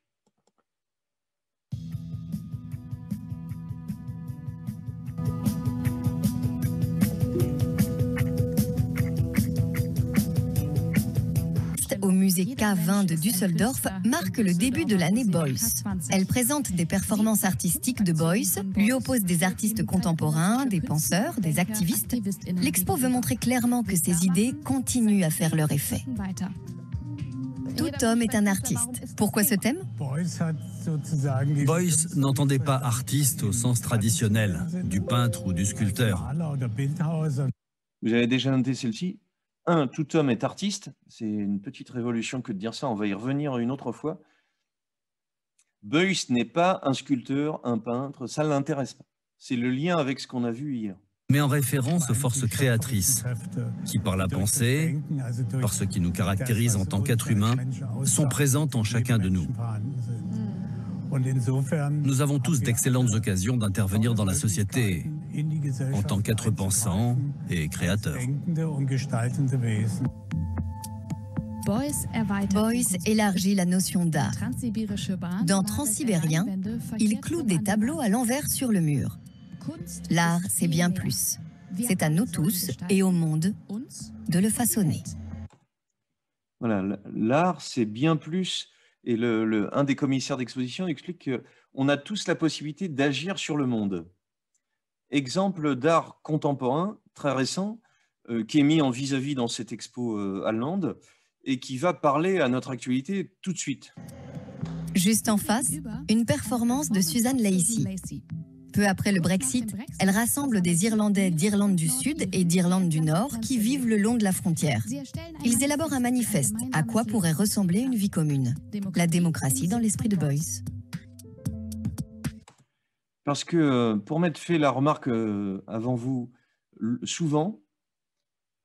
et K20 de Düsseldorf marque le début de l'année Boyce. Elle présente des performances artistiques de Boys, lui oppose des artistes contemporains, des penseurs, des activistes. L'expo veut montrer clairement que ses idées continuent à faire leur effet. Tout homme est un artiste. Pourquoi ce thème
Boyce n'entendait pas artiste au sens traditionnel, du peintre ou du sculpteur. Vous avez déjà noté celle-ci
un, tout homme est artiste. C'est une petite révolution que de dire ça, on va y revenir une autre fois. Beuys n'est pas un sculpteur, un peintre, ça ne l'intéresse pas. C'est le lien avec ce qu'on a vu hier.
Mais en référence aux forces créatrices, qui par la pensée, par ce qui nous caractérise en tant qu'êtres humains, sont présentes en chacun de nous. Hmm. Nous avons tous d'excellentes occasions d'intervenir dans la société en tant qu'être pensant et créateur.
Boyce élargit la notion d'art. Dans Transsibérien, il cloue des tableaux à l'envers sur le mur. L'art, c'est bien plus. C'est à nous tous et au monde de le façonner.
Voilà, l'art, c'est bien plus. Et un des commissaires d'exposition explique qu'on a tous la possibilité d'agir sur le monde. Exemple d'art contemporain très récent euh, qui est mis en vis-à-vis dans cette expo euh, allemande et qui va parler à notre actualité tout de suite.
Juste en face, une performance de Suzanne Lacey. Peu après le Brexit, elle rassemble des Irlandais d'Irlande du Sud et d'Irlande du Nord qui vivent le long de la frontière. Ils élaborent un manifeste à quoi pourrait ressembler une vie commune. La démocratie dans l'esprit de Boyce.
Parce que, euh, pour m'être fait la remarque euh, avant vous, souvent,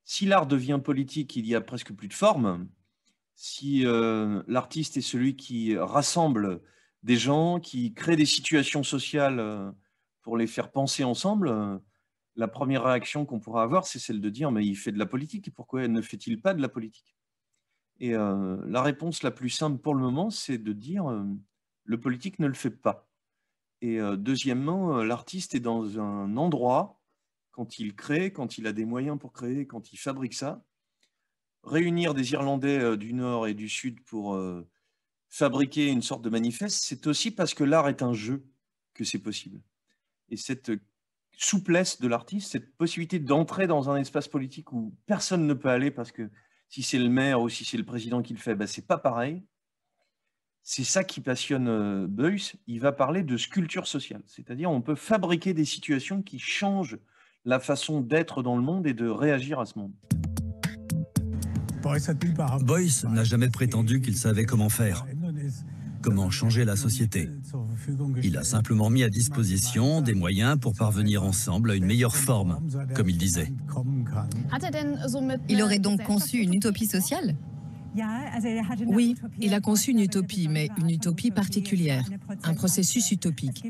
si l'art devient politique, il y a presque plus de forme. Si euh, l'artiste est celui qui rassemble des gens, qui crée des situations sociales pour les faire penser ensemble, la première réaction qu'on pourra avoir, c'est celle de dire mais il fait de la politique et pourquoi ne fait-il pas de la politique Et la réponse la plus simple pour le moment, c'est de dire le politique ne le fait pas. Et euh, deuxièmement, euh, l'artiste est dans un endroit, quand il crée, quand il a des moyens pour créer, quand il fabrique ça, réunir des Irlandais euh, du Nord et du Sud pour fabriquer une sorte de manifeste, c'est aussi parce que l'art est un jeu que c'est possible. Et cette souplesse de l'artiste, cette possibilité d'entrer dans un espace politique où personne ne peut aller parce que si c'est le maire ou si c'est le président qui le fait, ben c'est pas pareil c'est ça qui passionne euh, Beuys, il va parler de sculpture sociale, c'est-à-dire on peut fabriquer des situations qui changent la façon d'être dans le monde et de réagir à ce monde.
Beuys n'a jamais prétendu qu'il savait comment faire, comment changer la société. Il a simplement mis à disposition des moyens pour parvenir ensemble à une meilleure forme, comme il disait.
Ah, il euh, aurait donc conçu une utopie sociale
oui, il
a conçu une utopie, mais une utopie particulière, un processus utopique.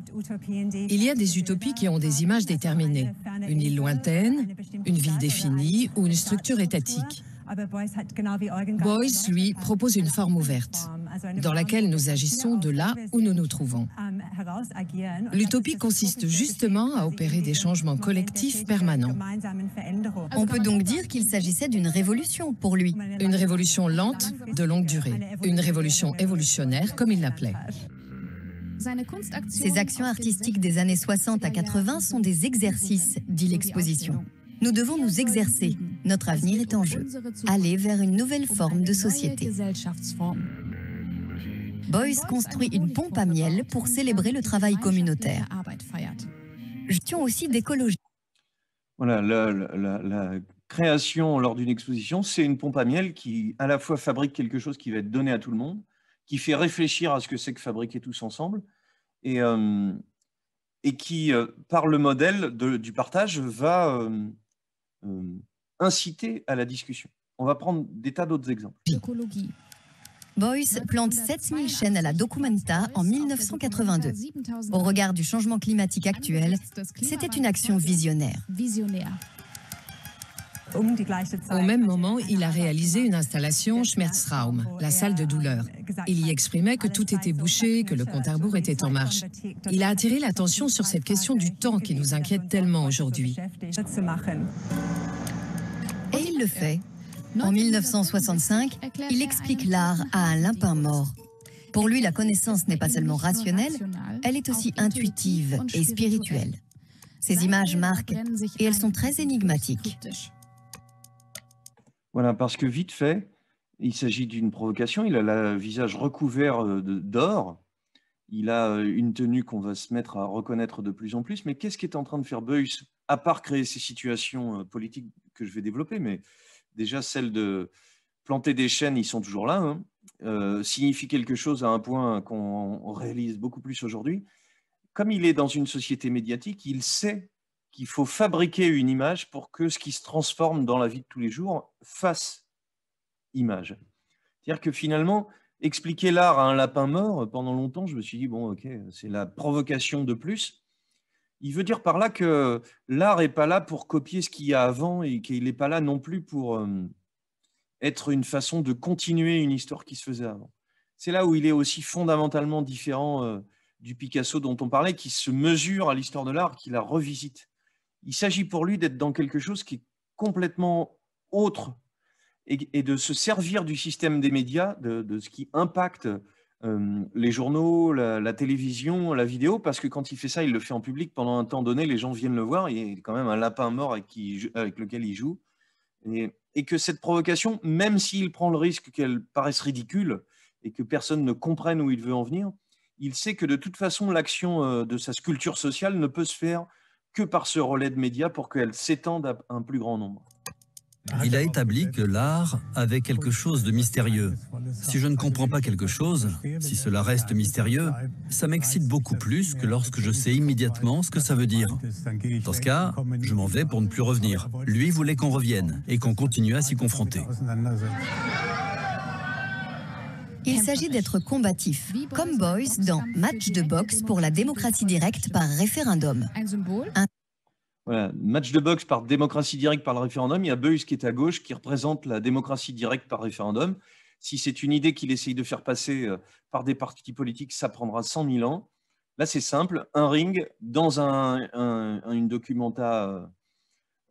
Il y a des utopies qui ont des images déterminées, une île lointaine, une ville définie ou une structure
étatique. Ah, ben, Boyce,
lui, propose une forme ouverte, dans laquelle nous agissons de là où nous nous trouvons.
Um, L'utopie consiste
justement à opérer des changements collectifs permanents.
On peut donc dire
qu'il s'agissait d'une révolution pour lui. Une révolution lente, de longue durée. Une révolution évolutionnaire, comme il l'appelait. Ses actions artistiques des années 60 à 80 sont des exercices, dit l'exposition. Nous devons nous exercer. Notre avenir est en jeu. Aller vers une nouvelle forme de société. Boyce construit une pompe à miel pour célébrer le travail communautaire. Je tiens aussi d'écologie.
Voilà, la, création lors d'une exposition, c'est une pompe à miel qui à la fois fabrique quelque chose qui va être donné à tout le monde, qui fait réfléchir à ce que c'est que fabriquer tous ensemble, et, euh, qui, euh, par le modèle du partage, va euh, inciter à la discussion. On va prendre des tas d'autres exemples. Écologie.
Boyce plante 7000 chaînes à la Documenta en 1982. Au regard du changement climatique actuel, c'était une action visionnaire. Au même moment, il a réalisé une installation Schmerzraum, la salle de douleur. Il y exprimait que tout était bouché, que le compte à rebours était en marche. Il a attiré l'attention sur cette question du temps qui nous inquiète tellement aujourd'hui. Et il le fait en 1965, il explique l'art à un lapin mort. Pour lui, la connaissance n'est pas seulement rationnelle, elle est aussi intuitive et spirituelle. Ces images marquent et elles sont très énigmatiques.
Voilà, parce que vite fait, il s'agit d'une provocation. Il a le visage recouvert euh, d'or. Il a euh, une tenue qu'on va se mettre à reconnaître de plus en plus. Mais qu'est-ce est en train de faire Beuys, à part créer ces situations euh, politiques que je vais développer Mais déjà celle de planter des chaînes, ils sont toujours là, hein. euh, signifie quelque chose à un point qu'on réalise beaucoup plus aujourd'hui. Comme il est dans une société médiatique, il sait qu'il faut fabriquer une image pour que ce qui se transforme dans la vie de tous les jours fasse image. C'est-à-dire que finalement, expliquer l'art à un lapin mort, pendant longtemps, je me suis dit, bon, ok, c'est la provocation de plus. Il veut dire par là que l'art n'est pas là pour copier ce qu'il y a avant et qu'il n'est pas là non plus pour euh, être une façon de continuer une histoire qui se faisait avant. C'est là où il est aussi fondamentalement différent euh, du Picasso dont on parlait, qui se mesure à l'histoire de l'art, qui la revisite. Il s'agit pour lui d'être dans quelque chose qui est complètement autre et, de se servir du système des médias, de, ce qui impacte les journaux, la, télévision, la vidéo, parce que quand il fait ça, il le fait en public pendant un temps donné, les gens viennent le voir, il est quand même un lapin mort avec, lequel il joue. Et, et, que cette provocation, même s'il prend le risque qu'elle paraisse ridicule et que personne ne comprenne où il veut en venir, il sait que de toute façon, l'action de sa sculpture sociale ne peut se faire que par ce relais de médias pour qu'elle s'étende à un plus grand nombre.
Ah, Il a établi que l'art avait quelque chose de mystérieux. Si je ne comprends pas quelque chose, si cela reste mystérieux, ça m'excite beaucoup plus que lorsque je sais immédiatement ce que ça veut dire. Dans ce cas, je m'en vais pour ne plus revenir. Lui voulait qu'on revienne et qu'on continue à s'y confronter.
Il s'agit d'être combatif, comme Boys dans Match de boxe pour la démocratie directe par référendum.
Voilà. Match de boxe par démocratie directe par le référendum. Il y a Beuys qui est à gauche, qui représente la démocratie directe par référendum. Si c'est une idée qu'il essaye de faire passer euh, par des partis politiques, ça prendra 100 000 ans. Là, c'est simple. Un ring dans un, un une documenta euh,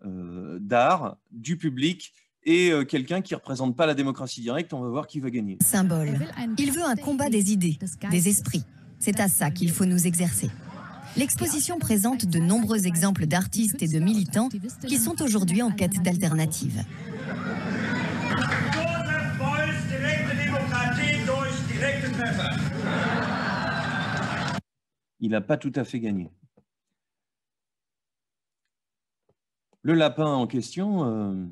euh, d'art, du public et quelqu'un qui ne représente pas la démocratie directe. On va voir qui va gagner.
Symbole. Il veut un combat des idées, des esprits. C'est à ça qu'il faut nous exercer l'exposition présente de nombreux exemples d'artistes et de militants qui sont aujourd'hui en quête d'alternatives.
Il n'a pas tout à fait gagné. Le lapin en question euh,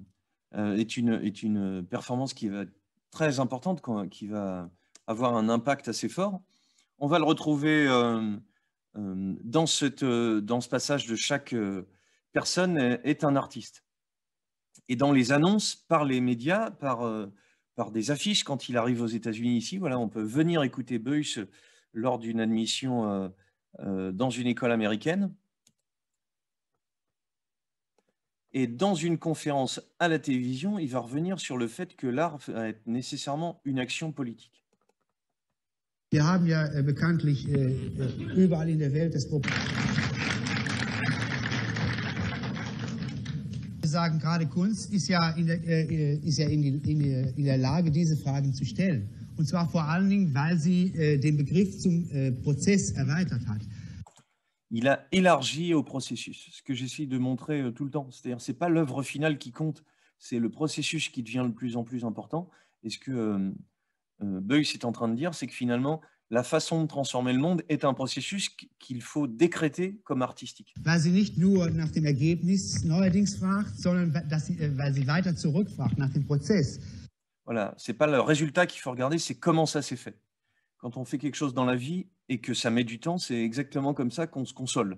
euh, est, une, est, une, performance qui va très importante, qui va avoir un impact assez fort. On va le retrouver euh, euh, euh, dans, ce passage de chaque euh, personne est un artiste. Et dans les annonces, par les médias, par, des affiches, quand il arrive aux États-Unis ici, voilà, on peut venir écouter Beuys lors d'une admission dans une école américaine. Et dans une conférence à la télévision, il va revenir sur le fait que l'art va être nécessairement une action politique.
Wir haben ja äh, bekanntlich äh, äh, überall in der Welt das Problem. Wir sagen, gerade Kunst ist ja, in der, ist ja in, die, in, die, in der Lage, diese Fragen zu stellen. Und zwar vor allen Dingen, weil sie den Begriff zum Prozess erweitert hat.
Il a élargi au processus, ce que j'essaie de montrer euh, tout le temps. C'est-à-dire, ce n'est pas l'œuvre finale qui compte, c'est le processus qui devient de plus en plus important. Est-ce que euh, euh, Beuys est en train de dire, c'est que finalement, la façon de transformer le monde est un processus qu'il faut décréter comme artistique.
Weil sie nicht nur nach dem Ergebnis neuerdings fragt, sondern dass sie, äh, weil sie weiter zurückfragt nach dem Prozess.
Voilà, c'est pas le résultat qu'il faut regarder, c'est comment ça s'est fait. Quand on fait quelque chose dans la vie et que ça met du temps, c'est exactement comme ça qu'on se console.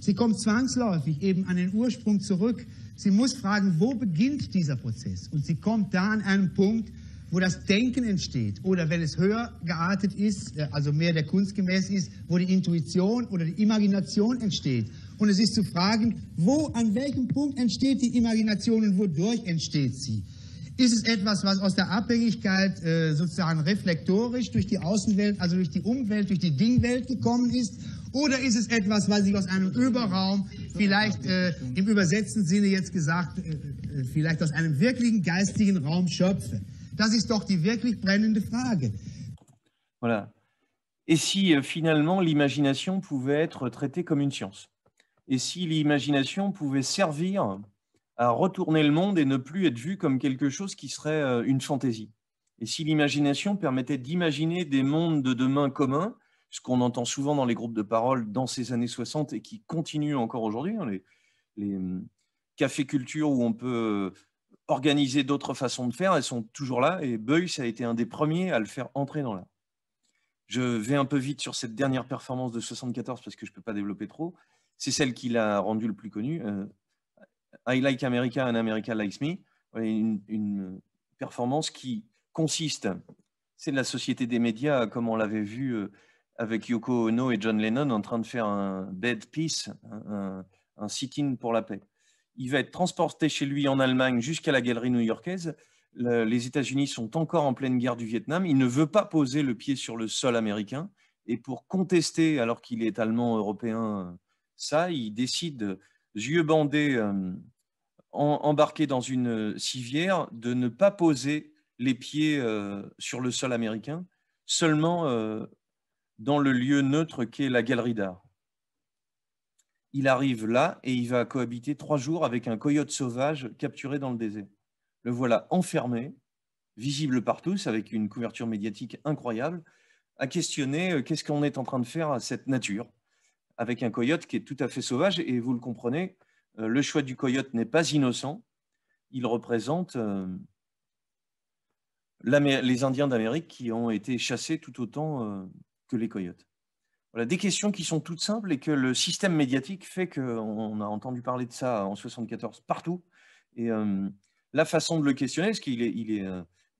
Sie kommt zwangsläufig eben an den Ursprung zurück. Sie muss fragen, wo beginnt dieser Prozess? Und sie kommt da an einen Punkt, wo das Denken entsteht oder wenn es höher geartet ist, äh, also mehr der Kunst gemäß ist, wo die Intuition oder die Imagination entsteht. Und es ist zu fragen, wo, an welchem Punkt entsteht die Imagination und wodurch entsteht sie? Ist es etwas, was aus der Abhängigkeit äh, sozusagen reflektorisch durch die Außenwelt, also durch die Umwelt, durch die Dingwelt gekommen ist? Oder ist es etwas, was sich aus einem Überraum, vielleicht äh, im übersetzten Sinne jetzt gesagt, äh, äh vielleicht aus einem wirklichen geistigen Raum schöpfe? Das doch die
Voilà. Et si euh, finalement l'imagination pouvait être traitée comme une science Et si l'imagination pouvait servir à retourner le monde et ne plus être vue comme quelque chose qui serait euh, une fantaisie Et si l'imagination permettait d'imaginer des mondes de demain communs, ce qu'on entend souvent dans les groupes de parole dans ces années 60 et qui continue encore aujourd'hui, hein, les, les hum, cafés culture où on peut Organiser d'autres façons de faire, elles sont toujours là, et Beuys a été un des premiers à le faire entrer dans l'art. Je vais un peu vite sur cette dernière performance de 74 parce que je ne peux pas développer trop. C'est celle qui l'a rendu le plus connu. Euh, I Like America and America Likes Me. Une, performance qui consiste, c'est la société des médias, comme on l'avait vu euh, avec Yoko Ono et John Lennon en train de faire un bed peace, un sit-in pour la paix il va être transporté chez lui en Allemagne jusqu'à la galerie new-yorkaise. les États-Unis sont encore en pleine guerre du Vietnam. Il ne veut pas poser le pied sur le sol américain. Et pour contester, alors qu'il est allemand, européen, ça, il décide, yeux bandés, euh, embarqué dans une civière, de ne pas poser les pieds euh, sur le sol américain, seulement euh, dans le lieu neutre qu'est la galerie d'art il arrive là et il va cohabiter trois jours avec un coyote sauvage capturé dans le désert. Le voilà enfermé, visible par tous, avec une couverture médiatique incroyable, à questionner euh, qu'est-ce qu'on est en train de faire à cette nature, avec un coyote qui est tout à fait sauvage, et vous le comprenez, euh, le choix du coyote n'est pas innocent, il représente euh, les Indiens d'Amérique qui ont été chassés tout autant que les coyotes des questions qui sont toutes simples et que le système médiatique fait qu'on a entendu parler de ça en 74 partout. Et la façon de le questionner, parce qu'il est, est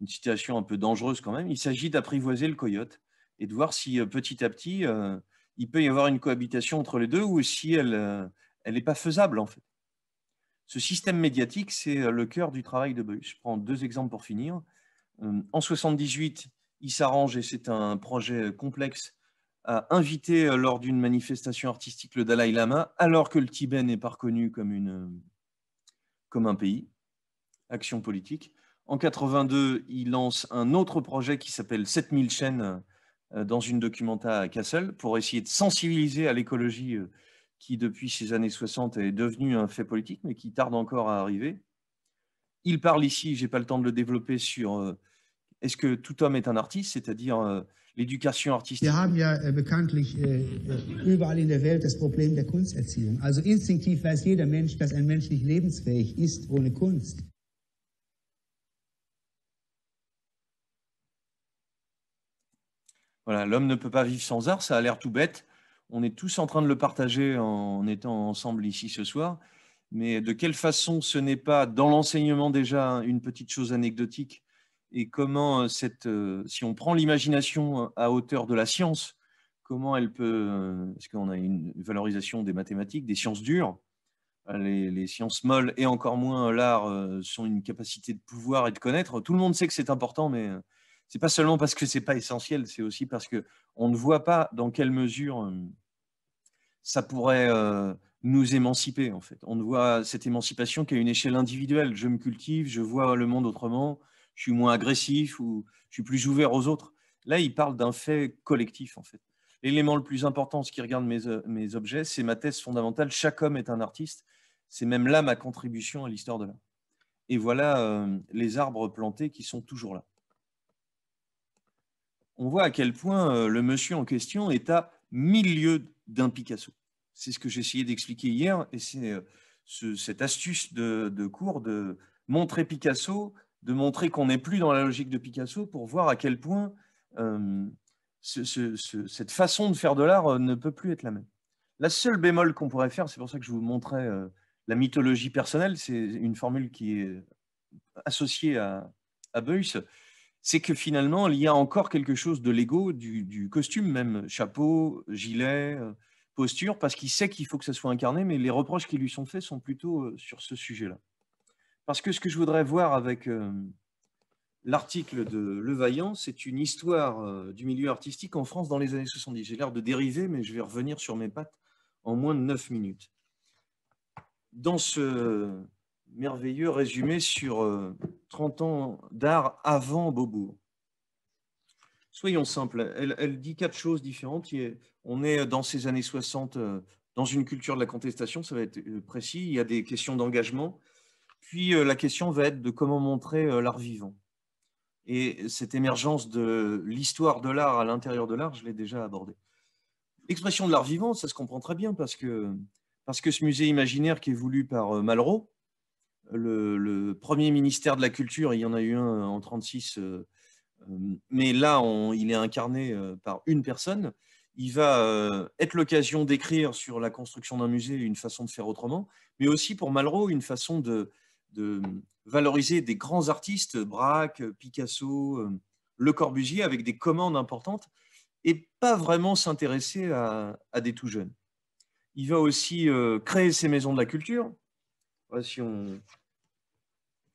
une situation un peu dangereuse quand même, il s'agit d'apprivoiser le coyote et de voir si petit à petit, il peut y avoir une cohabitation entre les deux ou si elle elle n'est pas faisable en fait. Ce système médiatique, c'est le cœur du travail de Bruce. Je prends deux exemples pour finir. En 78, il s'arrange et c'est un projet complexe a invité euh, lors d'une manifestation artistique le Dalai Lama, alors que le Tibet n'est pas reconnu comme, une, euh, comme un pays, action politique. En 82, il lance un autre projet qui s'appelle 7000 chaînes euh, dans une documenta à Kassel pour essayer de sensibiliser à l'écologie qui, depuis ces années 60, est devenue un fait politique, mais qui tarde encore à arriver. Il parle ici, j'ai pas le temps de le développer, sur est-ce que tout homme est un artiste, c'est-à-dire euh, l'éducation artistique Nous äh,
äh, äh, avons Kunst.
Voilà, l'homme ne peut pas vivre sans art, ça a l'air tout bête. On est tous en train de le partager en étant ensemble ici ce soir. Mais de quelle façon ce n'est pas dans l'enseignement déjà une petite chose anecdotique et comment euh, cette, euh, si on prend l'imagination euh, à hauteur de la science, comment elle peut, Est-ce qu'on a une valorisation des mathématiques, des sciences dures, les, sciences molles et encore moins l'art sont une capacité de pouvoir et de connaître. Tout le monde sait que c'est important, mais c'est pas seulement parce que c'est pas essentiel, c'est aussi parce que on ne voit pas dans quelle mesure ça pourrait nous émanciper en fait. On voit cette émancipation qu'à une échelle individuelle. Je me cultive, je vois le monde autrement, je suis moins agressif ou je suis plus ouvert aux autres. Là, il parle d'un fait collectif, en fait. L'élément le plus important, ce qui regarde mes, euh, mes objets, c'est ma thèse fondamentale. Chaque homme est un artiste. C'est même là ma contribution à l'histoire de l'art. Et voilà euh, les arbres plantés qui sont toujours là. On voit à quel point euh, le monsieur en question est à milieu lieues d'un Picasso. C'est ce que j'essayais d'expliquer hier, et c'est cette astuce de cours de montrer Picasso de montrer qu'on n'est plus dans la logique de Picasso pour voir à quel point euh, cette façon de faire de l'art euh, ne peut plus être la même. La seule bémol qu'on pourrait faire, c'est pour ça que je vous montrais euh, la mythologie personnelle, c'est une formule qui est associée à, à Beuys, c'est que finalement, il y a encore quelque chose de l'ego, du, du, costume même, chapeau, gilet, posture, parce qu'il sait qu'il faut que ça soit incarné, mais les reproches qui lui sont faits sont plutôt sur ce sujet-là. Parce que ce que je voudrais voir avec euh, l'article de Levaillant, c'est une histoire euh, du milieu artistique en France dans les années 70. J'ai l'air de dériver, mais je vais revenir sur mes pattes en moins de 9 minutes. Dans ce merveilleux résumé sur 30 euh, ans d'art avant Beaubourg, soyons simples, elle, dit quatre choses différentes. On est dans ces années 60, dans une culture de la contestation, ça va être précis, il y a des questions d'engagement, puis euh, la question va être de comment montrer euh, l'art vivant. Et cette émergence de l'histoire de l'art à l'intérieur de l'art, je l'ai déjà abordée. L'expression de l'art vivant, ça se comprend très bien parce que, parce que ce musée imaginaire qui est voulu par euh, Malraux, le, premier ministère de la Culture, il y en a eu un en 1936, mais là, il est incarné par une personne, il va être l'occasion d'écrire sur la construction d'un musée une façon de faire autrement, mais aussi pour Malraux, une façon de, de euh, valoriser des grands artistes, Braque, Picasso, euh, Le Corbusier, avec des commandes importantes, et pas vraiment s'intéresser à, des tout jeunes. Il va aussi euh, créer ses maisons de la culture. on,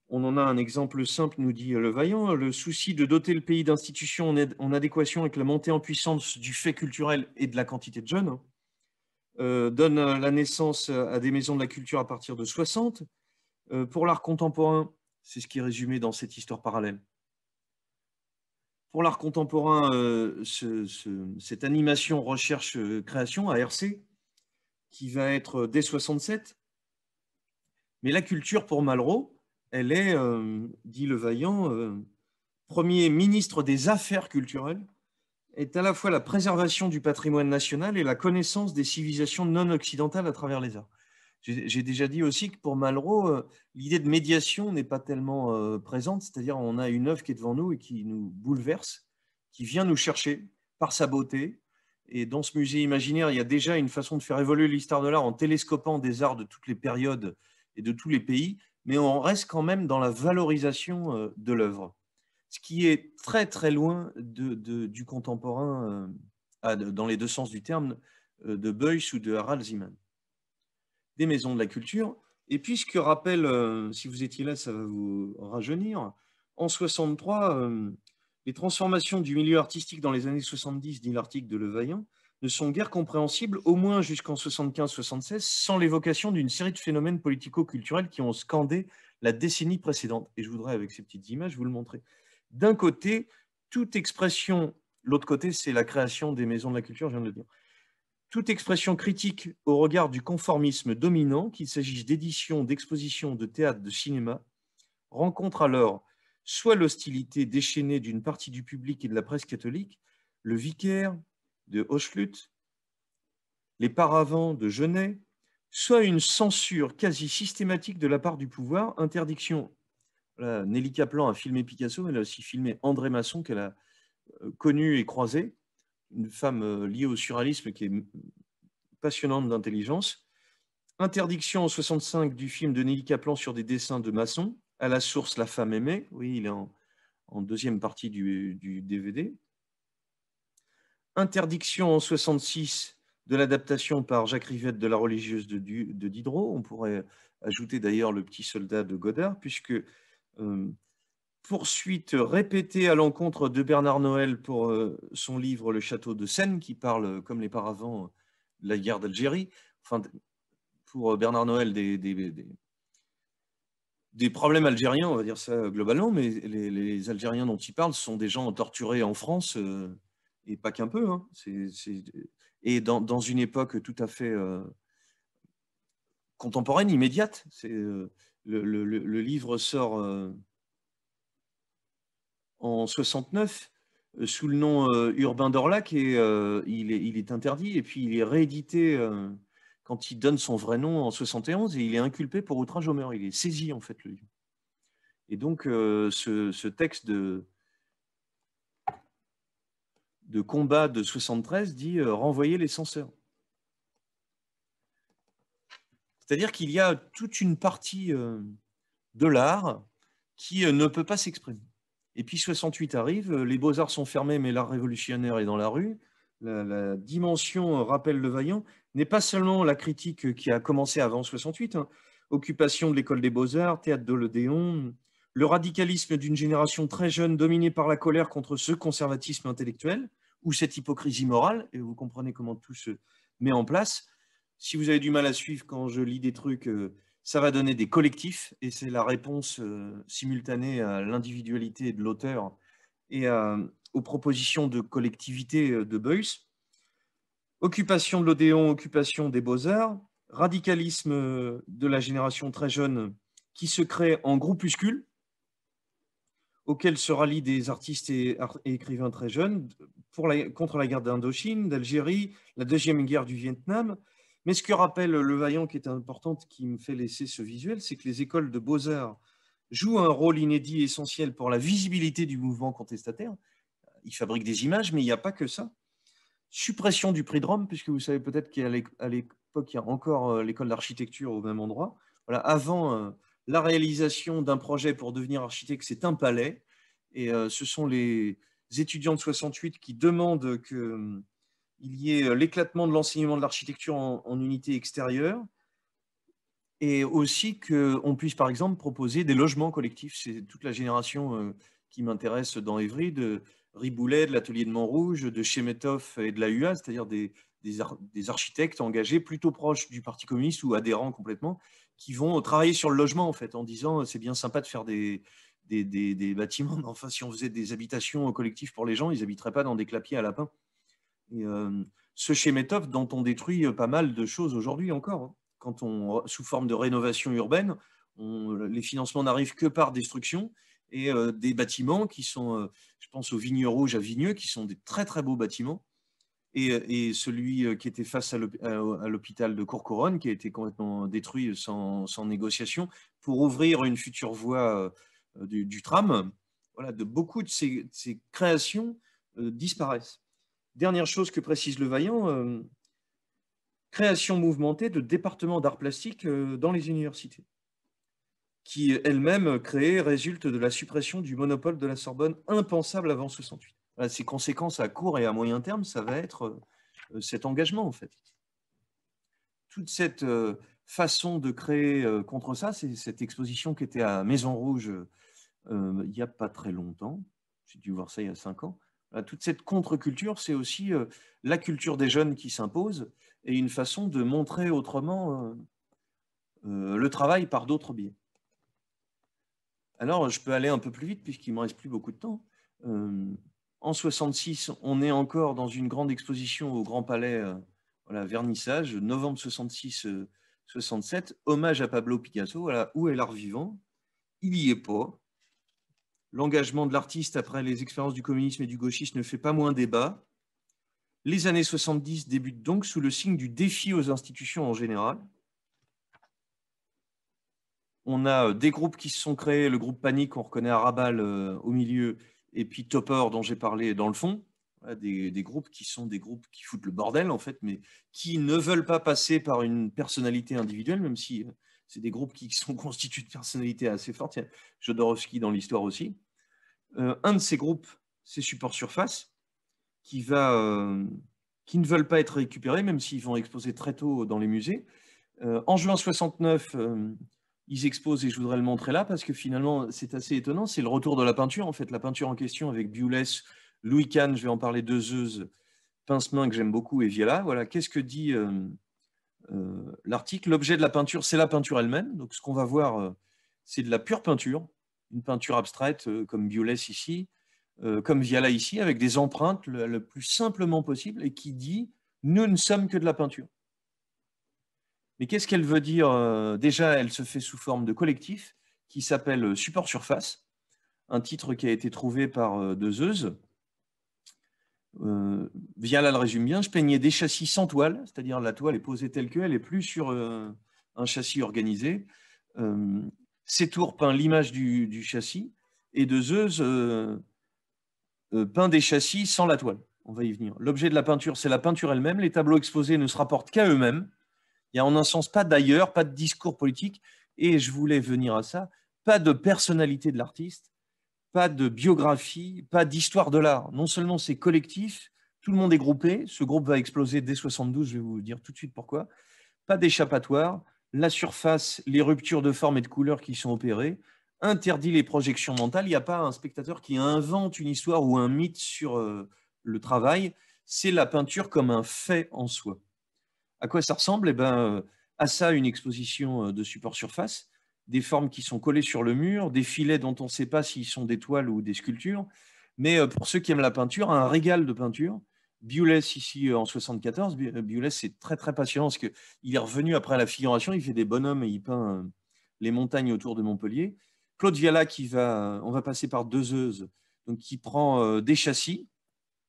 en a un exemple simple, nous dit Le Vaillant, le souci de doter le pays d'institutions en, adéquation avec la montée en puissance du fait culturel et de la quantité de jeunes donne la naissance à des maisons de la culture à partir de 60, euh, pour l'art contemporain, c'est ce qui est résumé dans cette histoire parallèle. Pour l'art contemporain, euh, cette animation recherche-création, euh, ARC, qui va être dès 67. Mais la culture pour Malraux, elle est, dit Le Vaillant, premier ministre des Affaires culturelles, est à la fois la préservation du patrimoine national et la connaissance des civilisations non occidentales à travers les arts. J'ai déjà dit aussi que pour Malraux, euh, l'idée de médiation n'est pas tellement euh, présente, c'est-à-dire on a une œuvre qui est devant nous et qui nous bouleverse, qui vient nous chercher par sa beauté. Et dans ce musée imaginaire, il y a déjà une façon de faire évoluer l'histoire de l'art en télescopant des arts de toutes les périodes et de tous les pays, mais on reste quand même dans la valorisation euh, de l'œuvre, ce qui est très très loin du contemporain, dans les deux sens du terme, de Beuys ou de Harald Zimmerman des maisons de la culture. Et puis, ce que rappelle, euh, si vous étiez là, ça va vous rajeunir, en 63, euh, les transformations du milieu artistique dans les années 70, dit l'article de Levaillant, ne sont guère compréhensibles, au moins jusqu'en 75-76, sans l'évocation d'une série de phénomènes politico-culturels qui ont scandé la décennie précédente. Et je voudrais, avec ces petites images, vous le montrer. D'un côté, toute expression, l'autre côté, c'est la création des maisons de la culture, je viens de le dire toute expression critique au regard du conformisme dominant, qu'il s'agisse d'éditions, d'expositions, de théâtre, de cinéma, rencontre alors soit l'hostilité déchaînée d'une partie du public et de la presse catholique, le vicaire de Hochluth, les paravents de Genet, soit une censure quasi systématique de la part du pouvoir, interdiction. Nelly Caplan a filmé Picasso, mais elle a aussi filmé André Masson qu'elle a euh, connu et croisé une femme euh, liée au surréalisme qui est passionnante d'intelligence. Interdiction en 65 du film de Nelly Kaplan sur des dessins de maçons. À la source, La femme aimée. Oui, il est en, deuxième partie du, DVD. Interdiction en 66 de l'adaptation par Jacques Rivette de La religieuse de, Diderot. On pourrait ajouter d'ailleurs le petit soldat de Godard, puisque euh, poursuite répétée à l'encontre de Bernard Noël pour euh, son livre Le Château de Seine, qui parle, euh, comme les paravents, euh, de la guerre d'Algérie. Enfin, pour Bernard Noël, des, des, problèmes algériens, on va dire ça globalement, mais les, Algériens dont il parle sont des gens torturés en France, et pas qu'un peu. Hein. Et dans, une époque tout à fait contemporaine, immédiate. le, le, livre sort en 69 euh, sous le nom euh, Urbain d'Orlac et euh, il est, interdit et puis il est réédité quand il donne son vrai nom en 71 et il est inculpé pour outrage au meurtre. Il est saisi en fait le Et donc ce, texte de, combat de 73 dit renvoyer les censeurs. C'est-à-dire qu'il y a toute une partie de l'art qui ne peut pas s'exprimer. Et puis 68 arrive, euh, les beaux-arts sont fermés, mais l'art révolutionnaire est dans la rue. La, dimension euh, rappelle le vaillant n'est pas seulement la critique qui a commencé avant 68, hein. occupation de l'école des beaux-arts, théâtre de l'Odéon, le radicalisme d'une génération très jeune dominée par la colère contre ce conservatisme intellectuel ou cette hypocrisie morale, et vous comprenez comment tout se met en place. Si vous avez du mal à suivre quand je lis des trucs... Euh, ça va donner des collectifs, et c'est la réponse euh, simultanée à l'individualité de l'auteur et aux propositions de collectivité euh, de Beuys. Occupation de l'Odéon, occupation des beaux-arts, radicalisme euh, de la génération très jeune qui se crée en groupuscules, auxquels se rallient des artistes et, écrivains très jeunes pour contre la guerre d'Indochine, d'Algérie, la Deuxième Guerre du Vietnam, mais ce que rappelle Le Vaillant, qui est importante, qui me fait laisser ce visuel, c'est que les écoles de beaux-arts jouent un rôle inédit essentiel pour la visibilité du mouvement contestataire. Ils fabriquent des images, mais il n'y a pas que ça. Suppression du prix de Rome, puisque vous savez peut-être qu'à l'époque, il y a encore euh, l'école d'architecture au même endroit. Voilà, avant euh, la réalisation d'un projet pour devenir architecte, c'est un palais. Et euh, ce sont les étudiants de 68 qui demandent que hum, il y ait euh, l'éclatement de l'enseignement de l'architecture en, unité extérieure, et aussi qu'on puisse par exemple proposer des logements collectifs. C'est toute la génération euh, qui m'intéresse dans Évry, de Riboulet, de l'atelier de Montrouge, de Chemetov et de la UA, c'est-à-dire des, architectes engagés plutôt proches du Parti communiste ou adhérents complètement, qui vont travailler sur le logement en fait, en disant euh, c'est bien sympa de faire des, bâtiments, mais enfin si on faisait des habitations collectives pour les gens, ils n'habiteraient pas dans des clapiers à lapin. Et, euh, ce dont on détruit euh, pas mal de choses aujourd'hui encore. Hein. Quand on, euh, sous forme de rénovation urbaine, les financements n'arrivent que par destruction et euh, des bâtiments qui sont, je pense aux Vignes Rouges à Vigneux, qui sont des très très beaux bâtiments. Et, celui qui était face à l'hôpital de Courcouronne, qui a été complètement détruit sans, négociation, pour ouvrir une future voie du, tram. Voilà, de beaucoup de ces créations disparaissent. Dernière chose que précise Le Vaillant, euh, création mouvementée de départements d'art plastique euh, dans les universités, qui elle-même créée résulte de la suppression du monopole de la Sorbonne impensable avant 68. Voilà, ses conséquences à court et à moyen terme, ça va être euh, cet engagement en fait. Toute cette façon de créer contre ça, c'est cette exposition qui était à Maison Rouge il n'y a pas très longtemps, j'ai dû voir ça il y a cinq ans, euh, toute cette contre-culture, c'est aussi euh, la culture des jeunes qui s'impose et une façon de montrer autrement euh, le travail par d'autres biais. Alors, je peux aller un peu plus vite puisqu'il ne me reste plus beaucoup de temps. en 66, on est encore dans une grande exposition au Grand Palais, vernissage, novembre 66-67, hommage à Pablo Picasso, où est l'art vivant Il n'y est pas, l'engagement de l'artiste après les expériences du communisme et du gauchisme ne fait pas moins débat. Les années 70 débutent donc sous le signe du défi aux institutions en général. On a euh, des groupes qui se sont créés, le groupe Panique, on reconnaît Arabal euh, au milieu, et puis Topper dont j'ai parlé dans le fond. Des, des, groupes qui sont des groupes qui foutent le bordel en fait, mais qui ne veulent pas passer par une personnalité individuelle, même si euh, c'est des groupes qui sont constitués de personnalités assez fortes. Il y Jodorowsky dans l'histoire aussi. Euh, un de ces groupes, c'est Support Surface, qui, va, euh, qui ne veulent pas être récupérés, même s'ils vont exposer très tôt dans les musées. Euh, en juin 69, ils exposent, et je voudrais le montrer là, parce que finalement, c'est assez étonnant, c'est le retour de la peinture, en fait, la peinture en question avec Bioules, Louis Kahn, je vais en parler, Pince-Main, que j'aime beaucoup, et Viala. Voilà, qu'est-ce que dit euh, l'article. L'objet de la peinture, c'est la peinture elle-même. Donc, ce qu'on va voir, euh, c'est de la pure peinture, une peinture abstraite euh, comme Biolès ici, comme Viala ici, avec des empreintes le, plus simplement possible et qui dit nous ne sommes que de la peinture. Mais qu'est-ce qu'elle veut dire Déjà, elle se fait sous forme de collectif qui s'appelle Support Surface, un titre qui a été trouvé par De euh, Viala le résume bien, je peignais des châssis sans toile, c'est-à-dire la toile est posée telle qu'elle et plus sur euh, un châssis organisé. Euh, Sétour peint l'image du, châssis et de Zeus peint des châssis sans la toile. On va y venir. L'objet de la peinture, c'est la peinture elle-même. Les tableaux exposés ne se rapportent qu'à eux-mêmes. Il n'y a en un sens pas d'ailleurs, pas de discours politique. Et je voulais venir à ça, pas de personnalité de l'artiste pas de biographie, pas d'histoire de l'art. Non seulement c'est collectif, tout le monde est groupé, ce groupe va exploser dès 72, je vais vous dire tout de suite pourquoi, pas d'échappatoire, la surface, les ruptures de forme et de couleur qui sont opérées, interdit les projections mentales, il n'y a pas un spectateur qui invente une histoire ou un mythe sur euh, le travail, c'est la peinture comme un fait en soi. À quoi ça ressemble eh ben, euh, À ça, une exposition euh, de support surface, des formes qui sont collées sur le mur, des filets dont on ne sait pas s'ils sont des toiles ou des sculptures. Mais euh, pour ceux qui aiment la peinture, un régal de peinture. Bioules, ici euh, en 74, euh, c'est très très patient parce qu'il est revenu après la figuration, il fait des bonhommes et il peint les montagnes autour de Montpellier. Claude Viala, qui va, on va passer par deux donc qui prend des châssis,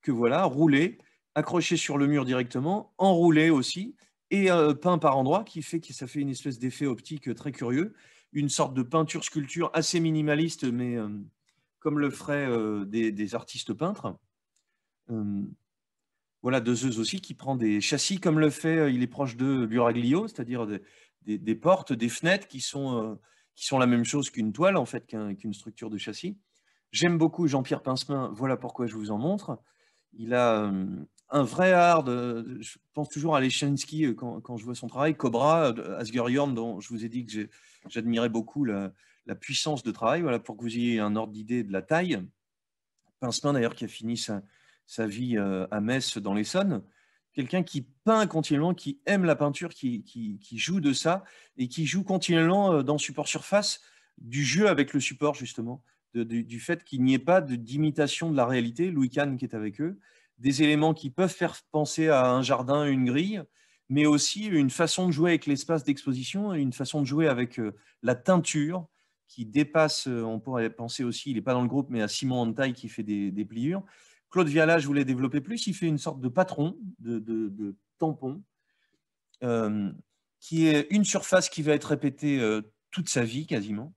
que voilà, roulés, accrochés sur le mur directement, enroulés aussi, et peint par endroits, qui fait que ça fait une espèce d'effet optique très curieux une sorte de peinture-sculpture assez minimaliste, mais euh, comme le feraient euh, des, artistes peintres. Euh, voilà, De Zeus aussi qui prend des châssis comme le fait, il est proche de Buraglio, c'est-à-dire des, portes, des fenêtres qui sont, qui sont la même chose qu'une toile, en fait, qu'une structure de châssis. J'aime beaucoup Jean-Pierre Pincemin, voilà pourquoi je vous en montre. Il a un vrai art, je pense toujours à Leschinski quand, je vois son travail, Cobra, Asger Jorn, dont je vous ai dit que j'ai j'admirais beaucoup la, puissance de travail, voilà, pour que vous ayez un ordre d'idée de la taille. Pincemin, d'ailleurs, qui a fini sa, vie euh, à Metz dans l'Essonne, quelqu'un qui peint continuellement, qui aime la peinture, qui, joue de ça, et qui joue continuellement euh, dans support surface, du jeu avec le support, justement, du, du, fait qu'il n'y ait pas d'imitation de la réalité, Louis Kahn qui est avec eux, des éléments qui peuvent faire penser à un jardin, une grille, mais aussi une façon de jouer avec l'espace d'exposition et une façon de jouer avec euh, la teinture qui dépasse, euh, on pourrait penser aussi, il n'est pas dans le groupe, mais à Simon Antaille qui fait des, pliures. Claude Viala, je voulais développer plus, il fait une sorte de patron, de, tampon, euh, qui est une surface qui va être répétée toute sa vie quasiment,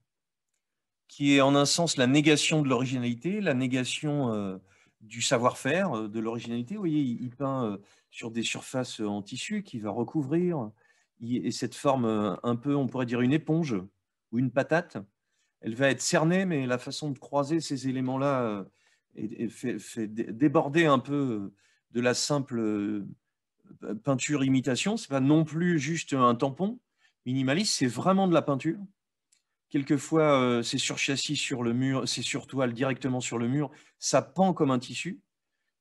qui est en un sens la négation de l'originalité, la négation du savoir-faire, euh, de l'originalité. Vous voyez, il, peint euh, sur des surfaces euh, en tissu qu'il va recouvrir. et cette forme, un peu, on pourrait dire une éponge ou une patate, elle va être cernée, mais la façon de croiser ces éléments-là fait, déborder un peu de la simple peinture imitation. C'est pas non plus juste un tampon minimaliste, c'est vraiment de la peinture. Quelquefois, euh, c'est sur châssis, sur le mur, c'est sur toile, directement sur le mur. Ça pend comme un tissu.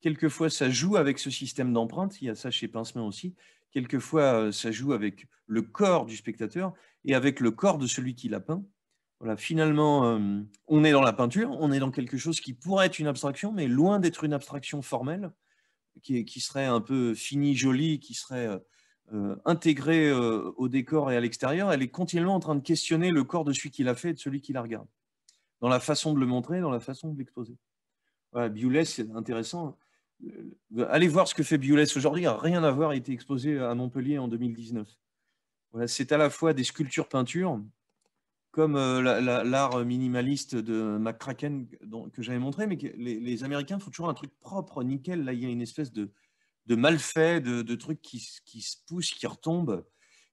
Quelquefois, ça joue avec ce système d'empreinte. Il y a ça chez Pincement aussi. Quelquefois, euh, ça joue avec le corps du spectateur et avec le corps de celui qui l'a peint. Voilà, finalement, euh, on est dans la peinture, on est dans quelque chose qui pourrait être une abstraction, mais loin d'être une abstraction formelle, qui, qui, serait un peu fini, jolie, qui serait euh, intégrée euh, au décor et à l'extérieur, elle est continuellement en train de questionner le corps de celui qui l'a fait et de celui qui la regarde, dans la façon de le montrer, dans la façon de l'exposer. Voilà, c'est intéressant. Euh, allez voir ce que fait Biulès aujourd'hui, rien à voir, a été exposé à Montpellier en 2019. Voilà, c'est à la fois des sculptures-peintures, comme l'art minimaliste de McCracken que j'avais montré, mais les, les, Américains font toujours un truc propre, nickel. Là, il y a une espèce de, de malfaits, de, trucs qui, qui, se poussent, qui retombent.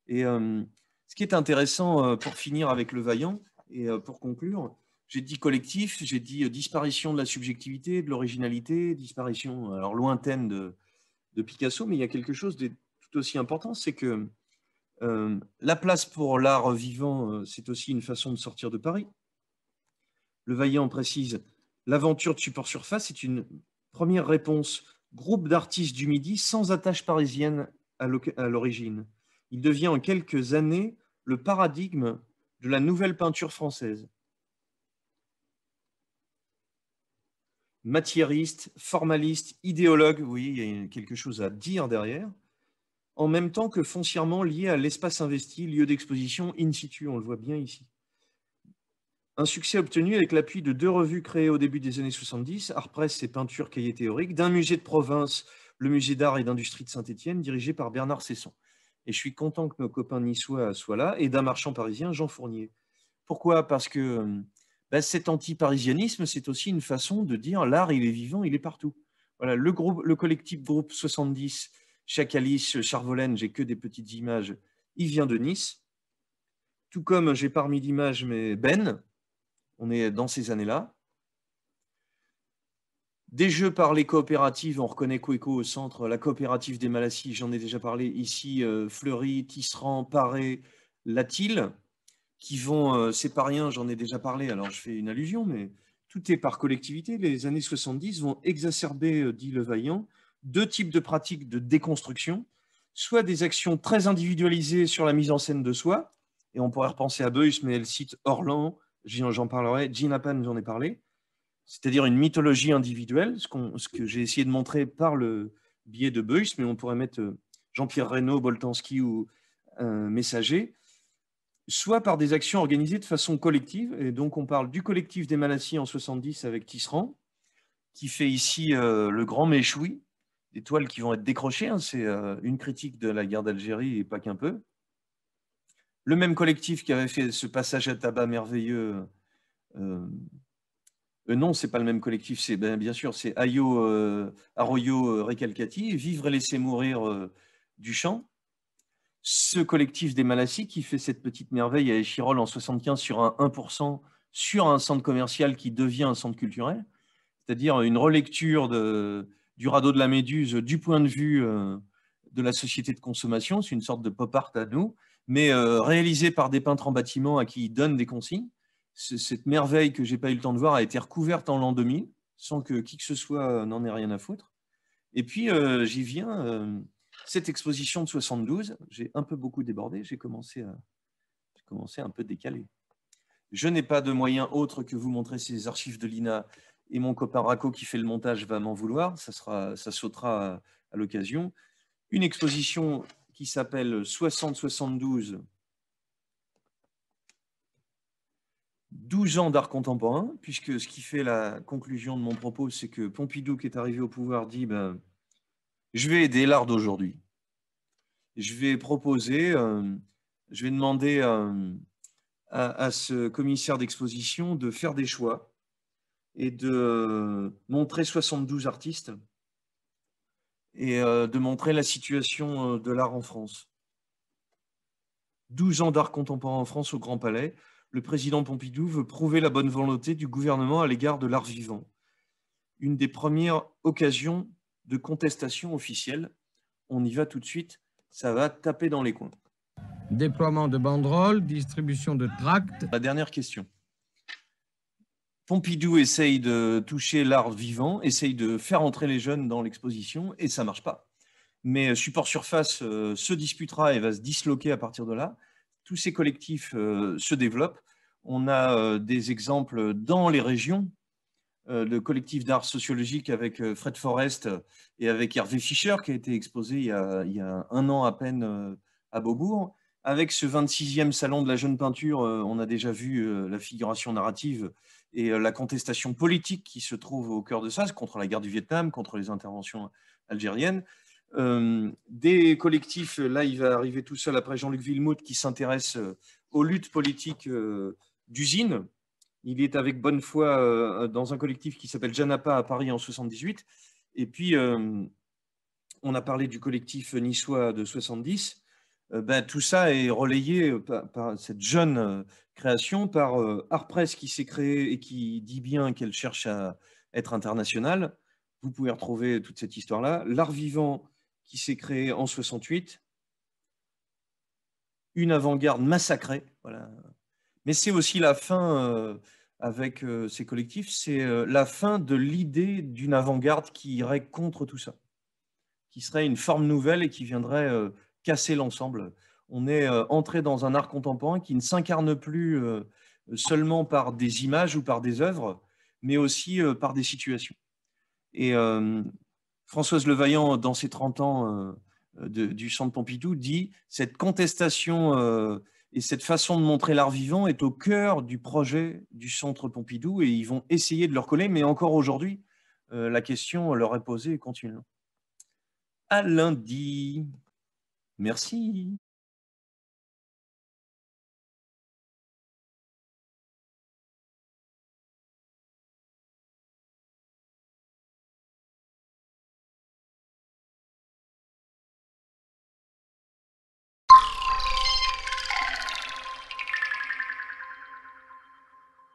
Et euh, ce qui est intéressant euh, pour finir avec le vaillant et euh, pour conclure, j'ai dit collectif, j'ai dit disparition de la subjectivité, de l'originalité, disparition alors lointaine de, Picasso, mais il y a quelque chose de tout aussi important, c'est que la place pour l'art vivant, c'est aussi une façon de sortir de Paris. Le Vaillant précise, l'aventure de support surface est une première réponse groupe d'artistes du Midi sans attache parisienne à l'origine. Il devient en quelques années le paradigme de la nouvelle peinture française. Matiériste, formaliste, idéologue, oui, il y a quelque chose à dire derrière, en même temps que foncièrement lié à l'espace investi, lieu d'exposition in situ, on le voit bien ici. Un succès obtenu avec l'appui de deux revues créées au début des années 70, Art Press et Peinture Cahiers Théoriques, d'un musée de province, le musée d'art et d'industrie de Saint-Étienne, dirigé par Bernard Cesson. Et je suis content que nos copains niçois soient là, et d'un marchand parisien, Jean Fournier. Pourquoi Parce que bah, cet anti-parisianisme, c'est aussi une façon de dire l'art, il est vivant, il est partout. Voilà, le, groupe, le collectif groupe 70, Chacalis, Charvolaine, j'ai que des petites images, il vient de Nice. Tout comme j'ai parmi l'image mais Ben, on est dans ces années-là. Des jeux par les coopératives, on reconnaît Coeco au centre, la coopérative des Malassis, j'en ai déjà parlé ici, euh, Fleury, Tisserand, Paré, Latil, qui vont, euh, c'est pas rien, j'en ai déjà parlé, alors je fais une allusion, mais tout est par collectivité. Les années 70 vont exacerber, euh, dit Le Vaillant, deux types de pratiques de déconstruction, soit des actions très individualisées sur la mise en scène de soi, et on pourrait repenser à Beuys, mais elle cite Orlan, j'en parlerai, pas nous en ai parlé, c'est-à-dire une mythologie individuelle, ce, que j'ai essayé de montrer par le biais de Beuys, mais on pourrait mettre euh, Jean-Pierre Reynaud, Boltanski ou Messager, soit par des actions organisées de façon collective, et donc on parle du collectif des Malassis en 70 avec Tisserand, qui fait ici euh, le grand méchoui, des toiles qui vont être décrochées, hein. c'est euh, une critique de la guerre d'Algérie et pas qu'un peu, le même collectif qui avait fait ce passage à tabac merveilleux. non, euh, ce euh, non, c'est pas le même collectif, c'est ben, bien sûr, c'est Ayo, euh, Arroyo Recalcati, Vivre et laisser mourir du champ. Ce collectif des Malassis qui fait cette petite merveille à Échirol en 75 sur un 1%, sur un centre commercial qui devient un centre culturel, c'est-à-dire une relecture du radeau de la Méduse du point de vue de la société de consommation, c'est une sorte de pop art à nous, mais euh, réalisé par des peintres en bâtiment à qui ils donnent des consignes. Cette merveille que j'ai pas eu le temps de voir a été recouverte en l'an 2000, sans que qui que ce soit euh, n'en ait rien à foutre. Et puis, euh, j'y viens, cette exposition de 72, j'ai un peu beaucoup débordé, j'ai commencé, à, commencé un peu décalé. Je n'ai pas de moyen autre que vous montrer ces archives de l'INA et mon copain Raco qui fait le montage va m'en vouloir, ça, sera, ça sautera à l'occasion. Une exposition qui s'appelle 60-72, 12 ans d'art contemporain, puisque ce qui fait la conclusion de mon propos, c'est que Pompidou, qui est arrivé au pouvoir, dit ben, Je vais aider l'art d'aujourd'hui. Je vais proposer, euh, je vais demander euh, à, à ce commissaire d'exposition de faire des choix et de euh, montrer 72 artistes et euh, de montrer la situation euh, de l'art en France. 12 ans d'art contemporain en France au Grand Palais, le président Pompidou veut prouver la bonne volonté du gouvernement à l'égard de l'art vivant. Une des premières occasions de contestation officielle. On y va tout de suite, ça va taper dans les coins. Déploiement de banderoles, distribution de tracts. La dernière question. Pompidou essaye de toucher l'art vivant, essaye de faire entrer les jeunes dans l'exposition, et ça marche pas. Mais euh, support surface euh, se disputera et va se disloquer à partir de là. Tous ces collectifs euh, se développent. On a des exemples dans les régions le collectif d'art sociologique avec Fred Forrest et avec Hervé Fischer, qui a été exposé il y a, il y a un an à peine à Beaubourg. Avec ce 26e salon de la jeune peinture, on a déjà vu la figuration narrative et euh, la contestation politique qui se trouve au cœur de ça, contre la guerre du Vietnam, contre les interventions algériennes. Euh, des collectifs, euh, là il va arriver tout seul après Jean-Luc Villemout qui s'intéresse aux luttes politiques d'usine. Il est avec bonne foi dans un collectif qui s'appelle Janapa à Paris en 78. Et puis on a parlé du collectif niçois de 70. Euh, ben, tout ça est relayé euh, par, cette jeune euh, création, par Artpress qui s'est créée et qui dit bien qu'elle cherche à être internationale. Vous pouvez retrouver toute cette histoire-là. L'art vivant qui s'est créé en 68, une avant-garde massacrée. Voilà. Mais c'est aussi la fin, avec ces collectifs, c'est la fin de l'idée d'une avant-garde qui irait contre tout ça, qui serait une forme nouvelle et qui viendrait casser l'ensemble. On est euh, entré dans un art contemporain qui ne s'incarne plus euh, seulement par des images ou par des œuvres, mais aussi euh, par des situations. Et Françoise Levaillant, dans ses 30 ans du Centre Pompidou, dit cette contestation et cette façon de montrer l'art vivant est au cœur du projet du Centre Pompidou et ils vont essayer de leur coller, mais encore aujourd'hui, la question leur est posée continuellement. À lundi. Merci.